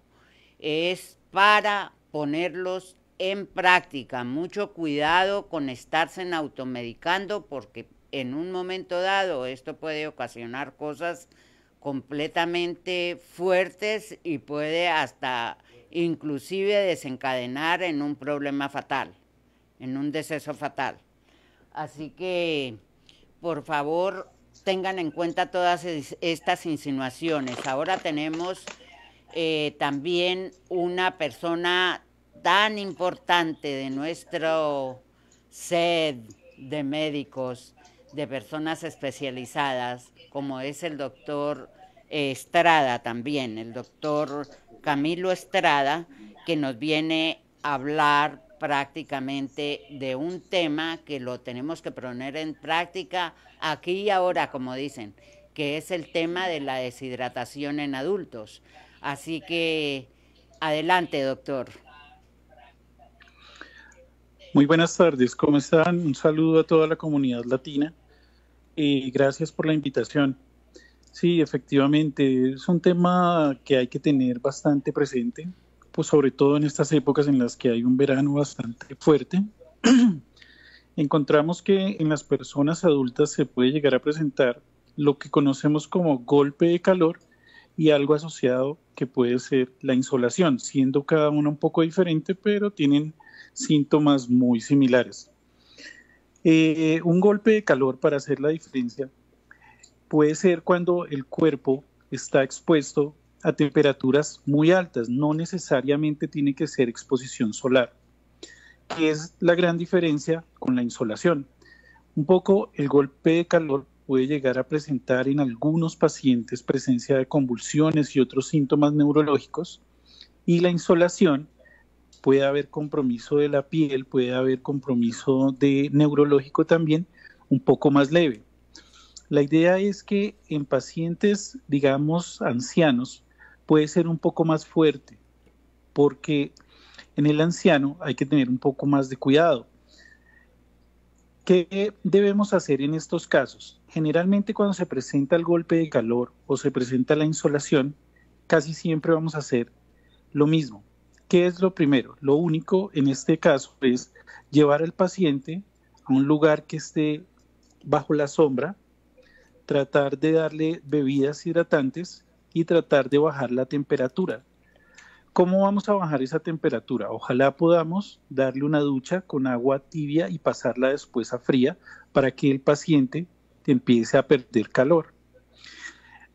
es para ponerlos en práctica. Mucho cuidado con estarse en automedicando porque en un momento dado esto puede ocasionar cosas completamente fuertes y puede hasta inclusive desencadenar en un problema fatal, en un deceso fatal. Así que, por favor, tengan en cuenta todas estas insinuaciones. Ahora tenemos eh, también una persona tan importante de nuestro sed de médicos, de personas especializadas, como es el doctor Estrada también, el doctor Camilo Estrada, que nos viene a hablar prácticamente de un tema que lo tenemos que poner en práctica aquí y ahora, como dicen, que es el tema de la deshidratación en adultos. Así que adelante, doctor. Muy buenas tardes, ¿cómo están? Un saludo a toda la comunidad latina y gracias por la invitación. Sí, efectivamente, es un tema que hay que tener bastante presente pues sobre todo en estas épocas en las que hay un verano bastante fuerte, encontramos que en las personas adultas se puede llegar a presentar lo que conocemos como golpe de calor y algo asociado que puede ser la insolación, siendo cada uno un poco diferente, pero tienen síntomas muy similares. Eh, un golpe de calor, para hacer la diferencia, puede ser cuando el cuerpo está expuesto a temperaturas muy altas, no necesariamente tiene que ser exposición solar, que es la gran diferencia con la insolación. Un poco el golpe de calor puede llegar a presentar en algunos pacientes presencia de convulsiones y otros síntomas neurológicos, y la insolación puede haber compromiso de la piel, puede haber compromiso de neurológico también, un poco más leve. La idea es que en pacientes, digamos, ancianos, puede ser un poco más fuerte, porque en el anciano hay que tener un poco más de cuidado. ¿Qué debemos hacer en estos casos? Generalmente cuando se presenta el golpe de calor o se presenta la insolación, casi siempre vamos a hacer lo mismo. ¿Qué es lo primero? Lo único en este caso es llevar al paciente a un lugar que esté bajo la sombra, tratar de darle bebidas hidratantes y tratar de bajar la temperatura. ¿Cómo vamos a bajar esa temperatura? Ojalá podamos darle una ducha con agua tibia y pasarla después a fría para que el paciente empiece a perder calor.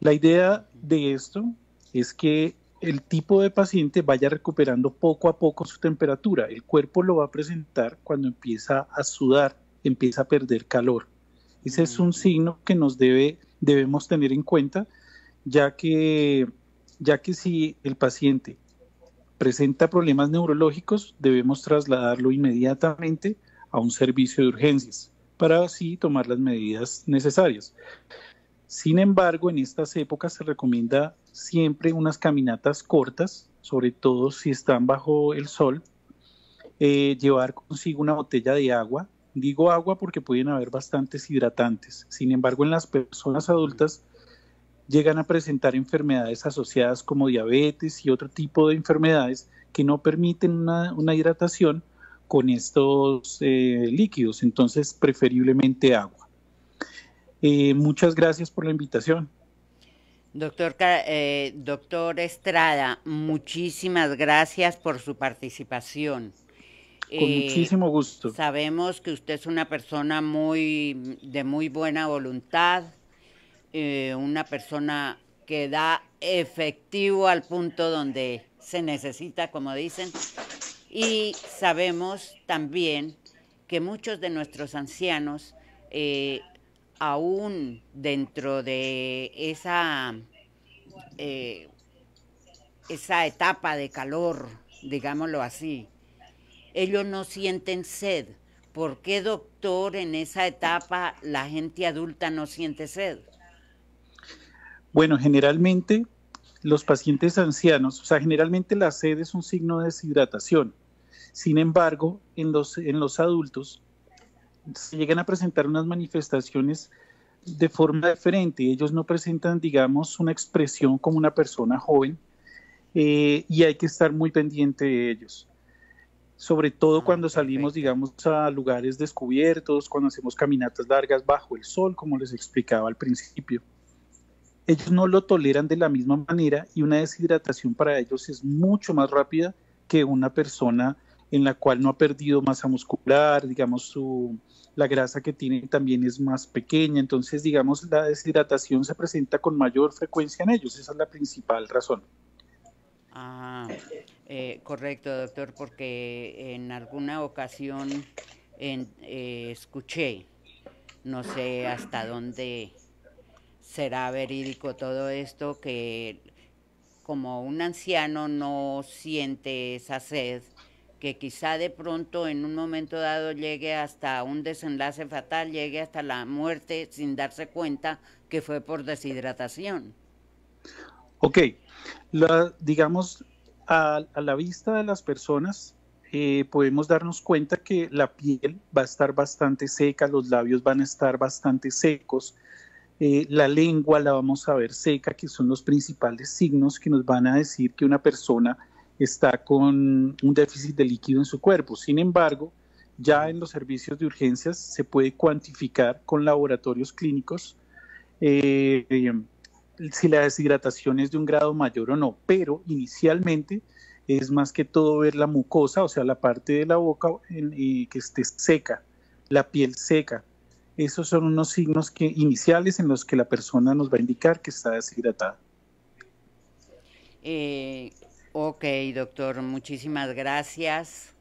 La idea de esto es que el tipo de paciente vaya recuperando poco a poco su temperatura. El cuerpo lo va a presentar cuando empieza a sudar, empieza a perder calor. Ese es un mm. signo que nos debe, debemos tener en cuenta ya que, ya que si el paciente presenta problemas neurológicos, debemos trasladarlo inmediatamente a un servicio de urgencias para así tomar las medidas necesarias. Sin embargo, en estas épocas se recomienda siempre unas caminatas cortas, sobre todo si están bajo el sol, eh, llevar consigo una botella de agua. Digo agua porque pueden haber bastantes hidratantes. Sin embargo, en las personas adultas llegan a presentar enfermedades asociadas como diabetes y otro tipo de enfermedades que no permiten una, hidratación con estos eh, líquidos, entonces preferiblemente agua. Eh, muchas gracias por la invitación. Doctor, eh, doctor Estrada, muchísimas gracias por su participación. Con muchísimo gusto. Sabemos que usted es una persona muy de muy buena voluntad, eh, una persona que da efectivo al punto donde se necesita, como dicen. Y sabemos también que muchos de nuestros ancianos, eh, aún dentro de esa, eh, esa etapa de calor, digámoslo así, ellos no sienten sed. ¿Por qué, doctor, en esa etapa la gente adulta no siente sed? Bueno, generalmente los pacientes ancianos, o sea, generalmente la sed es un signo de deshidratación. Sin embargo, en los, en los adultos se llegan a presentar unas manifestaciones de forma diferente. Ellos no presentan, digamos, una expresión como una persona joven eh, y hay que estar muy pendiente de ellos. Sobre todo ah, cuando salimos, digamos, a lugares descubiertos, cuando hacemos caminatas largas bajo el sol, como les explicaba al principio ellos no lo toleran de la misma manera y una deshidratación para ellos es mucho más rápida que una persona en la cual no ha perdido masa muscular, digamos, su, la grasa que tiene también es más pequeña, entonces, digamos, la deshidratación se presenta con mayor frecuencia en ellos, esa es la principal razón. Ah, eh, correcto, doctor, porque en alguna ocasión eh, escuché, no sé hasta dónde será verídico todo esto, que como un anciano no siente esa sed, que quizá de pronto en un momento dado llegue hasta un desenlace fatal, llegue hasta la muerte sin darse cuenta que fue por deshidratación. Ok, digamos, a, la vista de las personas eh, podemos darnos cuenta que la piel va a estar bastante seca, los labios van a estar bastante secos, eh, la lengua la vamos a ver seca, que son los principales signos que nos van a decir que una persona está con un déficit de líquido en su cuerpo. Sin embargo, ya en los servicios de urgencias se puede cuantificar con laboratorios clínicos eh, si la deshidratación es de un grado mayor o no, pero inicialmente es más que todo ver la mucosa, o sea, la parte de la boca eh, que esté seca, la piel seca, esos son unos signos que, iniciales en los que la persona nos va a indicar que está deshidratada. Eh, ok, doctor, muchísimas gracias.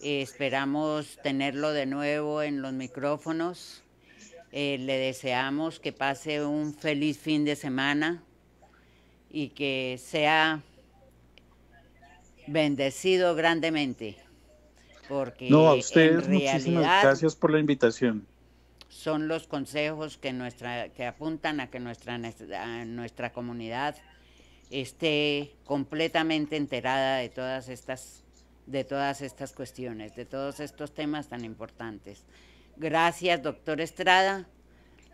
Eh, esperamos tenerlo de nuevo en los micrófonos. Eh, le deseamos que pase un feliz fin de semana y que sea bendecido grandemente. no, a usted, muchísimas gracias por la invitación son los consejos que, nuestra, que apuntan a que nuestra, nuestra comunidad esté completamente enterada de todas estas de todas estas cuestiones, de todos estos temas tan importantes. Gracias, doctor Estrada.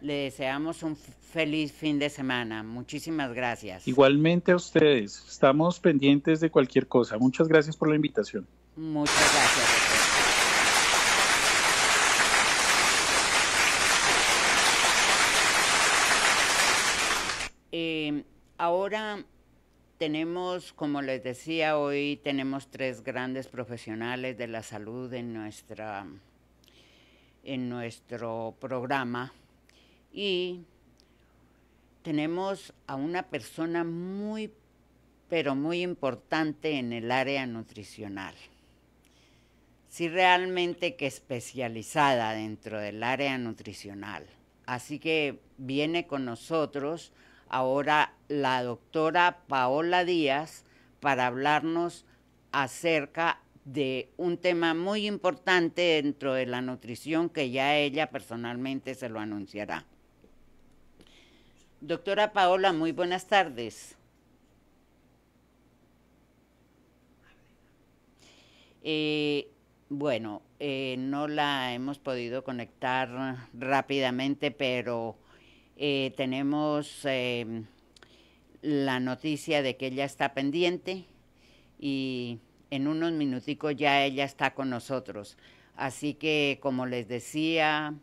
Le deseamos un feliz fin de semana. Muchísimas gracias. Igualmente a ustedes. Estamos pendientes de cualquier cosa. Muchas gracias por la invitación. Muchas gracias. Eh, ahora tenemos, como les decía, hoy tenemos tres grandes profesionales de la salud en, nuestra, en nuestro programa y tenemos a una persona muy, pero muy importante en el área nutricional. Sí, realmente que especializada dentro del área nutricional. Así que viene con nosotros ahora la doctora Paola Díaz para hablarnos acerca de un tema muy importante dentro de la nutrición que ya ella personalmente se lo anunciará. Doctora Paola, muy buenas tardes. Eh, bueno, eh, no la hemos podido conectar rápidamente, pero eh, tenemos eh, la noticia de que ella está pendiente y en unos minuticos ya ella está con nosotros. Así que, como les decía,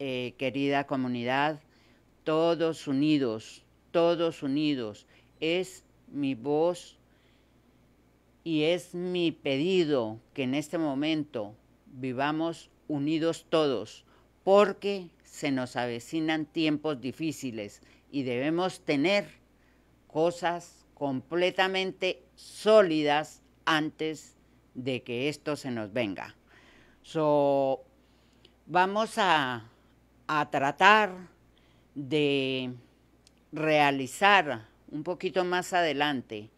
eh, querida comunidad, todos unidos, todos unidos, es mi voz y es mi pedido que en este momento vivamos unidos todos, porque se nos avecinan tiempos difíciles y debemos tener cosas completamente sólidas antes de que esto se nos venga. So, vamos a, tratar de realizar un poquito más adelante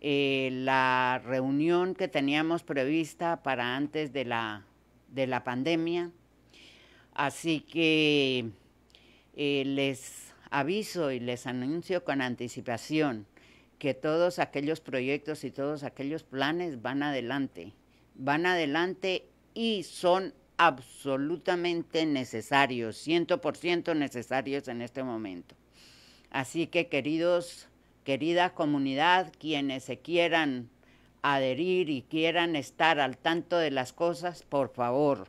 eh, la reunión que teníamos prevista para antes de la, de la pandemia Así que eh, les aviso y les anuncio con anticipación que todos aquellos proyectos y todos aquellos planes van adelante, van adelante y son absolutamente necesarios, 100% necesarios en este momento. Así que queridos, querida comunidad, quienes se quieran adherir y quieran estar al tanto de las cosas, por favor,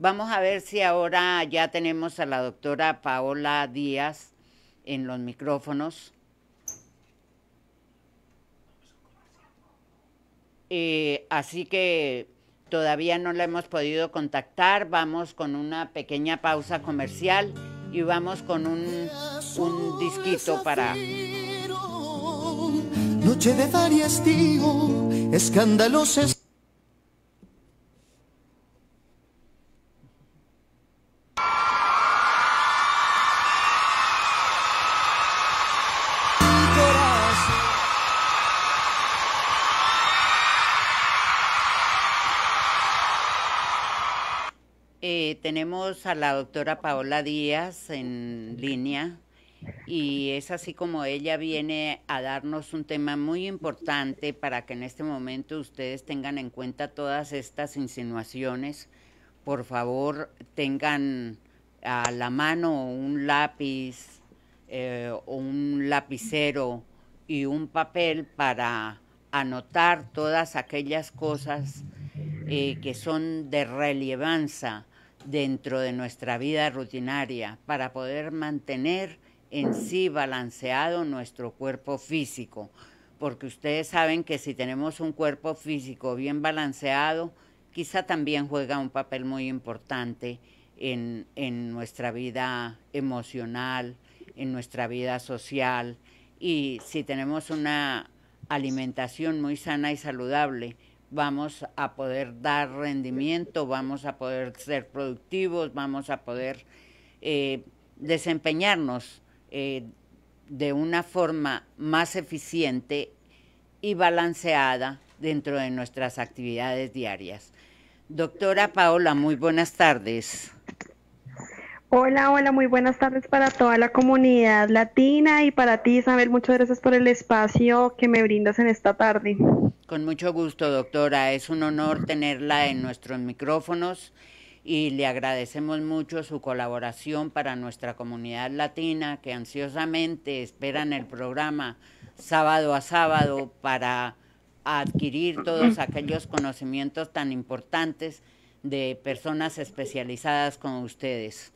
Vamos a ver si ahora ya tenemos a la doctora Paola Díaz en los micrófonos. Eh, así que todavía no la hemos podido contactar. Vamos con una pequeña pausa comercial y vamos con un, disquito para... Noche de escándalos Eh, tenemos a la doctora Paola Díaz en línea y es así como ella viene a darnos un tema muy importante para que en este momento ustedes tengan en cuenta todas estas insinuaciones. Por favor, tengan a la mano un lápiz eh, o un lapicero y un papel para anotar todas aquellas cosas eh, que son de relevancia dentro de nuestra vida rutinaria para poder mantener en sí balanceado nuestro cuerpo físico, porque ustedes saben que si tenemos un cuerpo físico bien balanceado, quizá también juega un papel muy importante en, en nuestra vida emocional, en nuestra vida social, y si tenemos una alimentación muy sana y saludable, vamos a poder dar rendimiento, vamos a poder ser productivos, vamos a poder eh, desempeñarnos eh, de una forma más eficiente y balanceada dentro de nuestras actividades diarias. Doctora Paola, muy buenas tardes. Hola, hola, muy buenas tardes para toda la comunidad latina y para ti, Isabel. Muchas gracias por el espacio que me brindas en esta tarde. Con mucho gusto, doctora. Es un honor tenerla en nuestros micrófonos y le agradecemos mucho su colaboración para nuestra comunidad latina que ansiosamente esperan el programa sábado a sábado para adquirir todos aquellos conocimientos tan importantes de personas especializadas como ustedes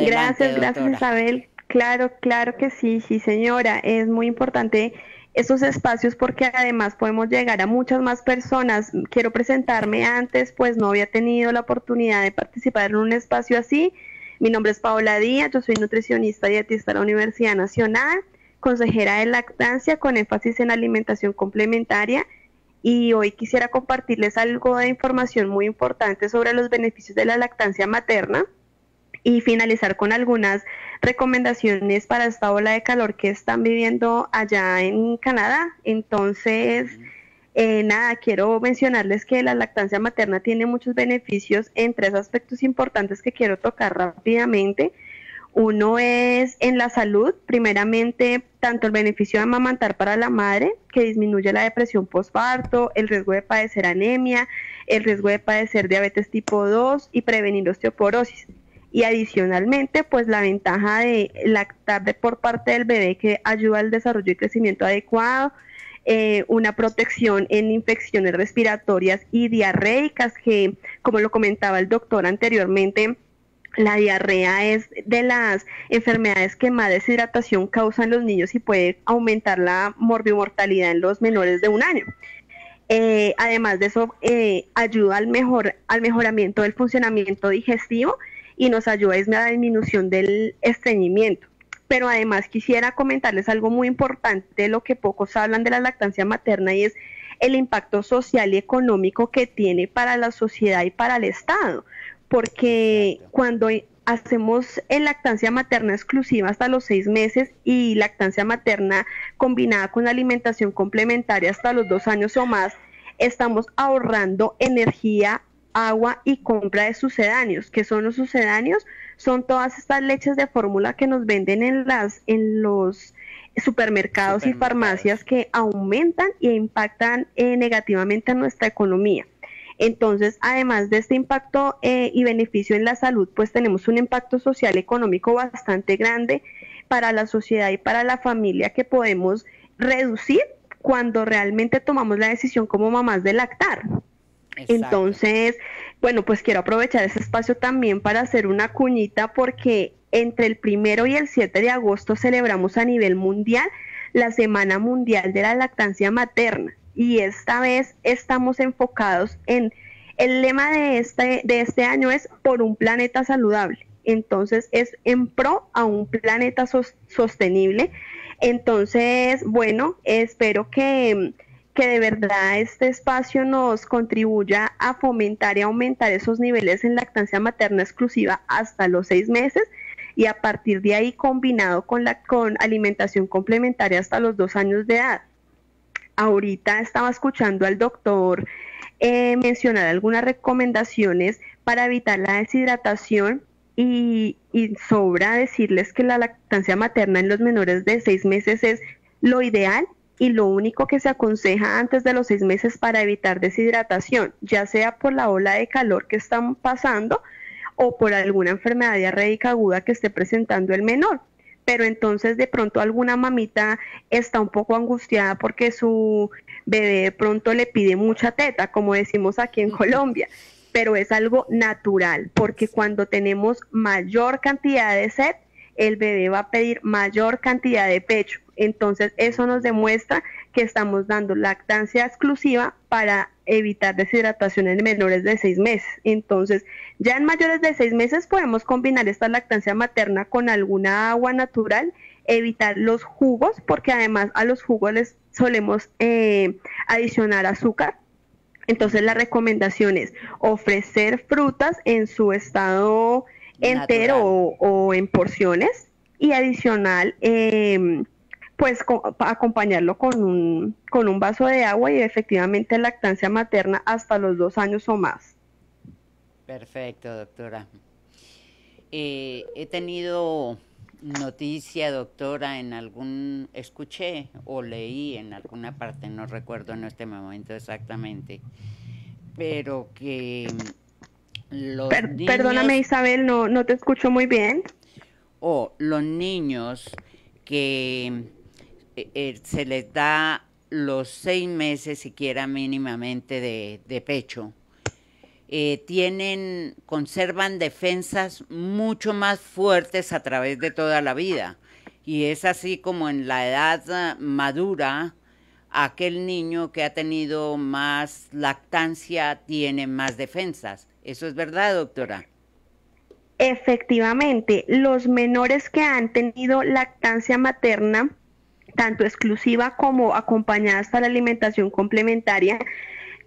gracias, gracias Isabel. Claro, claro que sí, sí señora. Es muy importante estos espacios porque además podemos llegar a muchas más personas. Quiero presentarme antes, pues no había tenido la oportunidad de participar en un espacio así. Mi nombre es Paola Díaz, yo soy nutricionista y dietista de la Universidad Nacional, consejera de lactancia con énfasis en alimentación complementaria y hoy quisiera compartirles algo de información muy importante sobre los beneficios de la lactancia materna y finalizar con algunas recomendaciones para esta ola de calor que están viviendo allá en Canadá. Entonces, eh, nada, quiero mencionarles que la lactancia materna tiene muchos beneficios en tres aspectos importantes que quiero tocar rápidamente. Uno es en la salud, primeramente tanto el beneficio de amamantar para la madre, que disminuye la depresión postparto, el riesgo de padecer anemia, el riesgo de padecer diabetes tipo 2 y prevenir osteoporosis y adicionalmente pues la ventaja de lactar de, por parte del bebé que ayuda al desarrollo y crecimiento adecuado, eh, una protección en infecciones respiratorias y diarreicas que como lo comentaba el doctor anteriormente, la diarrea es de las enfermedades que más deshidratación causan los niños y puede aumentar la morbimortalidad en los menores de un año. Eh, además de eso, eh, ayuda al, mejor, al mejoramiento del funcionamiento digestivo y nos ayuda a la disminución del estreñimiento. Pero además quisiera comentarles algo muy importante, lo que pocos hablan de la lactancia materna y es el impacto social y económico que tiene para la sociedad y para el Estado. Porque cuando hacemos en lactancia materna exclusiva hasta los seis meses y lactancia materna combinada con alimentación complementaria hasta los dos años o más, estamos ahorrando energía agua y compra de sucedáneos, que son los sucedáneos, son todas estas leches de fórmula que nos venden en las en los supermercados, y farmacias que aumentan y impactan eh, negativamente a nuestra economía. Entonces, además de este impacto eh, y beneficio en la salud, pues tenemos un impacto social económico bastante grande para la sociedad y para la familia que podemos reducir cuando realmente tomamos la decisión como mamás de lactar. Entonces, bueno, pues quiero aprovechar ese espacio también para hacer una cuñita porque entre el primero y el 7 de agosto celebramos a nivel mundial la Semana Mundial de la Lactancia Materna y esta vez estamos enfocados en el lema de este, de este año es por un planeta saludable. Entonces es en pro a un planeta sostenible. Entonces, bueno, espero que que de verdad este espacio nos contribuya a fomentar y aumentar esos niveles en lactancia materna exclusiva hasta los seis meses y a partir de ahí combinado con, la, con alimentación complementaria hasta los dos años de edad. Ahorita estaba escuchando al doctor eh, mencionar algunas recomendaciones para evitar la deshidratación y, y sobra decirles que la lactancia materna en los menores de seis meses es lo ideal y lo único que se aconseja antes de los seis meses para evitar deshidratación, ya sea por la ola de calor que están pasando o por alguna enfermedad diarreica aguda que esté presentando el menor. Pero entonces de pronto alguna mamita está un poco angustiada porque su bebé de pronto le pide mucha teta, como decimos aquí en Colombia pero es algo natural, porque cuando tenemos mayor cantidad de sed, el bebé va a pedir mayor cantidad de pecho. Entonces, eso nos demuestra que estamos dando lactancia exclusiva para evitar deshidratación en menores de seis meses. Entonces, ya en mayores de seis meses podemos combinar esta lactancia materna con alguna agua natural, evitar los jugos, porque además a los jugos les solemos eh, adicionar azúcar. Entonces, la recomendación es ofrecer frutas en su estado entero o, en porciones y adicional em, pues acompañarlo con un, con un vaso de agua y efectivamente lactancia materna hasta los dos años o más. Perfecto, doctora. Eh, he tenido noticia, doctora, en algún, escuché o leí en alguna parte, no recuerdo en este momento exactamente, pero que Perdóname Isabel, no, no te escucho muy bien. O los niños que eh, eh, se les da los seis meses siquiera mínimamente de, pecho. Eh, tienen, conservan defensas mucho más fuertes a través de toda la vida. Y es así como en la edad ah, madura, aquel niño que ha tenido más lactancia tiene más defensas. ¿Eso es verdad, doctora? Efectivamente, los menores que han tenido lactancia materna, tanto exclusiva como acompañada hasta la alimentación complementaria,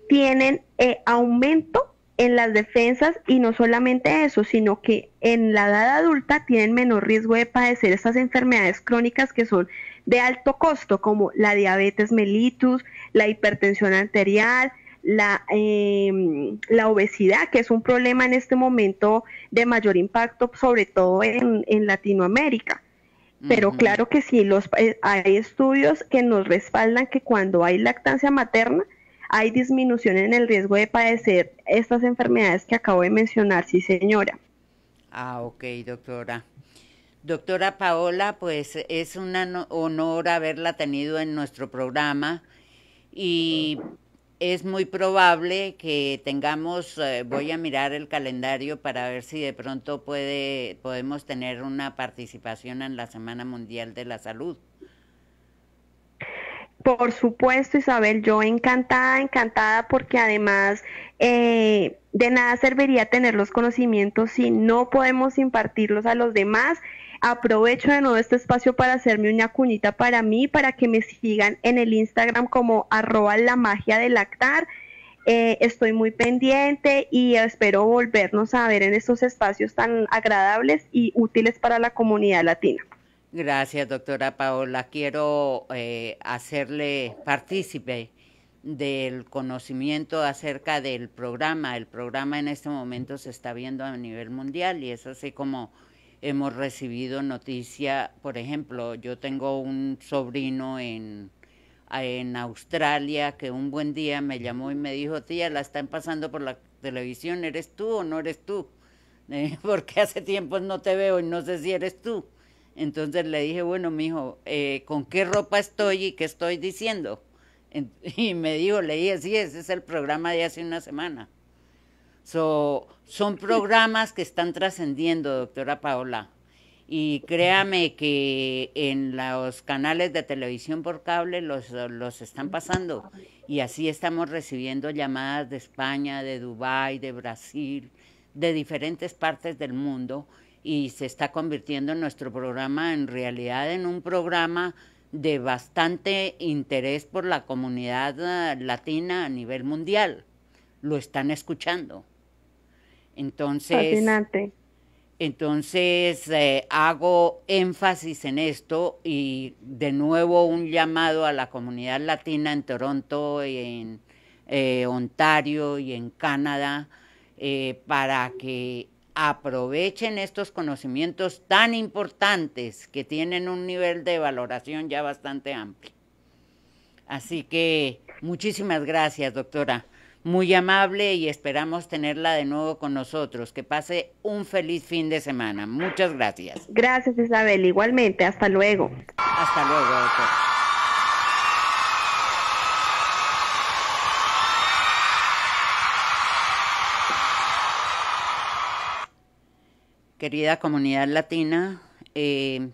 tienen eh, aumento en las defensas y no solamente eso, sino que en la edad adulta tienen menor riesgo de padecer estas enfermedades crónicas que son de alto costo, como la diabetes mellitus, la hipertensión arterial, la, em, la obesidad, que es un problema en este momento de mayor impacto, sobre todo en, Latinoamérica. Pero claro que sí, los, eh, hay estudios que nos respaldan que cuando hay lactancia materna, hay disminución en el riesgo de padecer estas enfermedades que acabo de mencionar, sí señora. Ah, ok, doctora. Doctora Paola, pues es un honor haberla tenido en nuestro programa y es muy probable que tengamos, eh, voy a mirar el calendario para ver si de pronto puede, podemos tener una participación en la Semana Mundial de la Salud. Por supuesto, Isabel, yo encantada, encantada, porque además eh, de nada serviría tener los conocimientos si no podemos impartirlos a los demás Aprovecho de nuevo este espacio para hacerme una cuñita para mí, para que me sigan en el Instagram como arroba la magia del actar. Eh, estoy muy pendiente y espero volvernos a ver en estos espacios tan agradables y útiles para la comunidad latina. Gracias, doctora Paola. Quiero eh, hacerle partícipe del conocimiento acerca del programa. El programa en este momento se está viendo a nivel mundial y es así como hemos recibido noticia, por ejemplo, yo tengo un sobrino en, en Australia que un buen día me llamó y me dijo, tía, la están pasando por la televisión, ¿eres tú o no eres tú? Eh, porque hace tiempo no te veo y no sé si eres tú. Entonces le dije, bueno, mi hijo, eh, ¿con qué ropa estoy y qué estoy diciendo? y me dijo, le dije, sí, ese es el programa de hace una semana son programas que están trascendiendo, doctora Paola. Y créame que en los canales de televisión por cable los, los están pasando. Y así estamos recibiendo llamadas de España, de Dubái, de Brasil, de diferentes partes del mundo. Y se está convirtiendo nuestro programa en realidad en un programa de bastante interés por la comunidad eh, latina a nivel mundial. Lo están escuchando. Entonces, Entonces eh, hago énfasis en esto y de nuevo un llamado a la comunidad latina en Toronto, en eh, Ontario y en Canadá eh, para que aprovechen estos conocimientos tan importantes que tienen un nivel de valoración ya bastante amplio. Así que muchísimas gracias, doctora muy amable y esperamos tenerla de nuevo con nosotros. Que pase un feliz fin de semana. Muchas gracias. Gracias Isabel, igualmente. Hasta luego. Hasta luego, doctor. Querida comunidad latina, eh,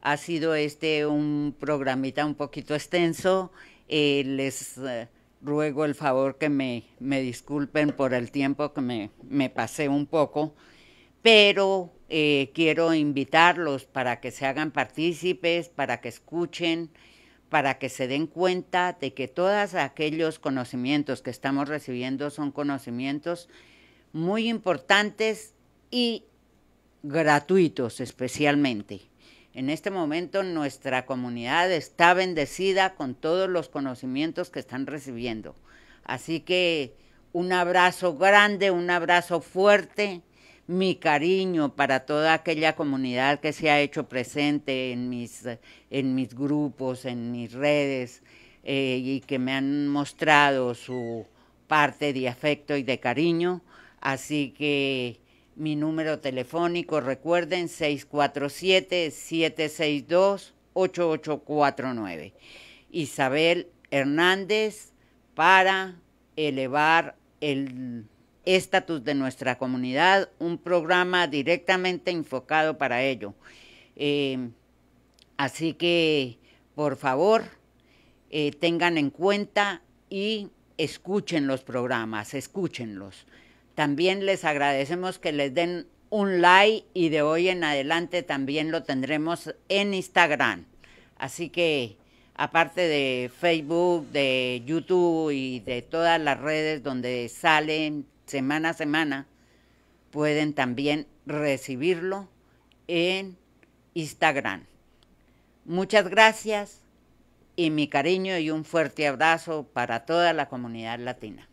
ha sido este un programita un poquito extenso. Eh, les eh, ruego el favor que me, disculpen por el tiempo que me, pasé un poco, pero eh, quiero invitarlos para que se hagan partícipes, para que escuchen, para que se den cuenta de que todos aquellos conocimientos que estamos recibiendo son conocimientos muy importantes y gratuitos especialmente. En este momento nuestra comunidad está bendecida con todos los conocimientos que están recibiendo. Así que un abrazo grande, un abrazo fuerte, mi cariño para toda aquella comunidad que se ha hecho presente en mis, en mis grupos, en mis redes eh, y que me han mostrado su parte de afecto y de cariño. Así que mi número telefónico, recuerden, 647-762-8849. Isabel Hernández para elevar el estatus de nuestra comunidad, un programa directamente enfocado para ello. Eh, así que, por favor, eh, tengan en cuenta y escuchen los programas, escúchenlos. También les agradecemos que les den un like y de hoy en adelante también lo tendremos en Instagram. Así que aparte de Facebook, de YouTube y de todas las redes donde salen semana a semana, pueden también recibirlo en Instagram. Muchas gracias y mi cariño y un fuerte abrazo para toda la comunidad latina.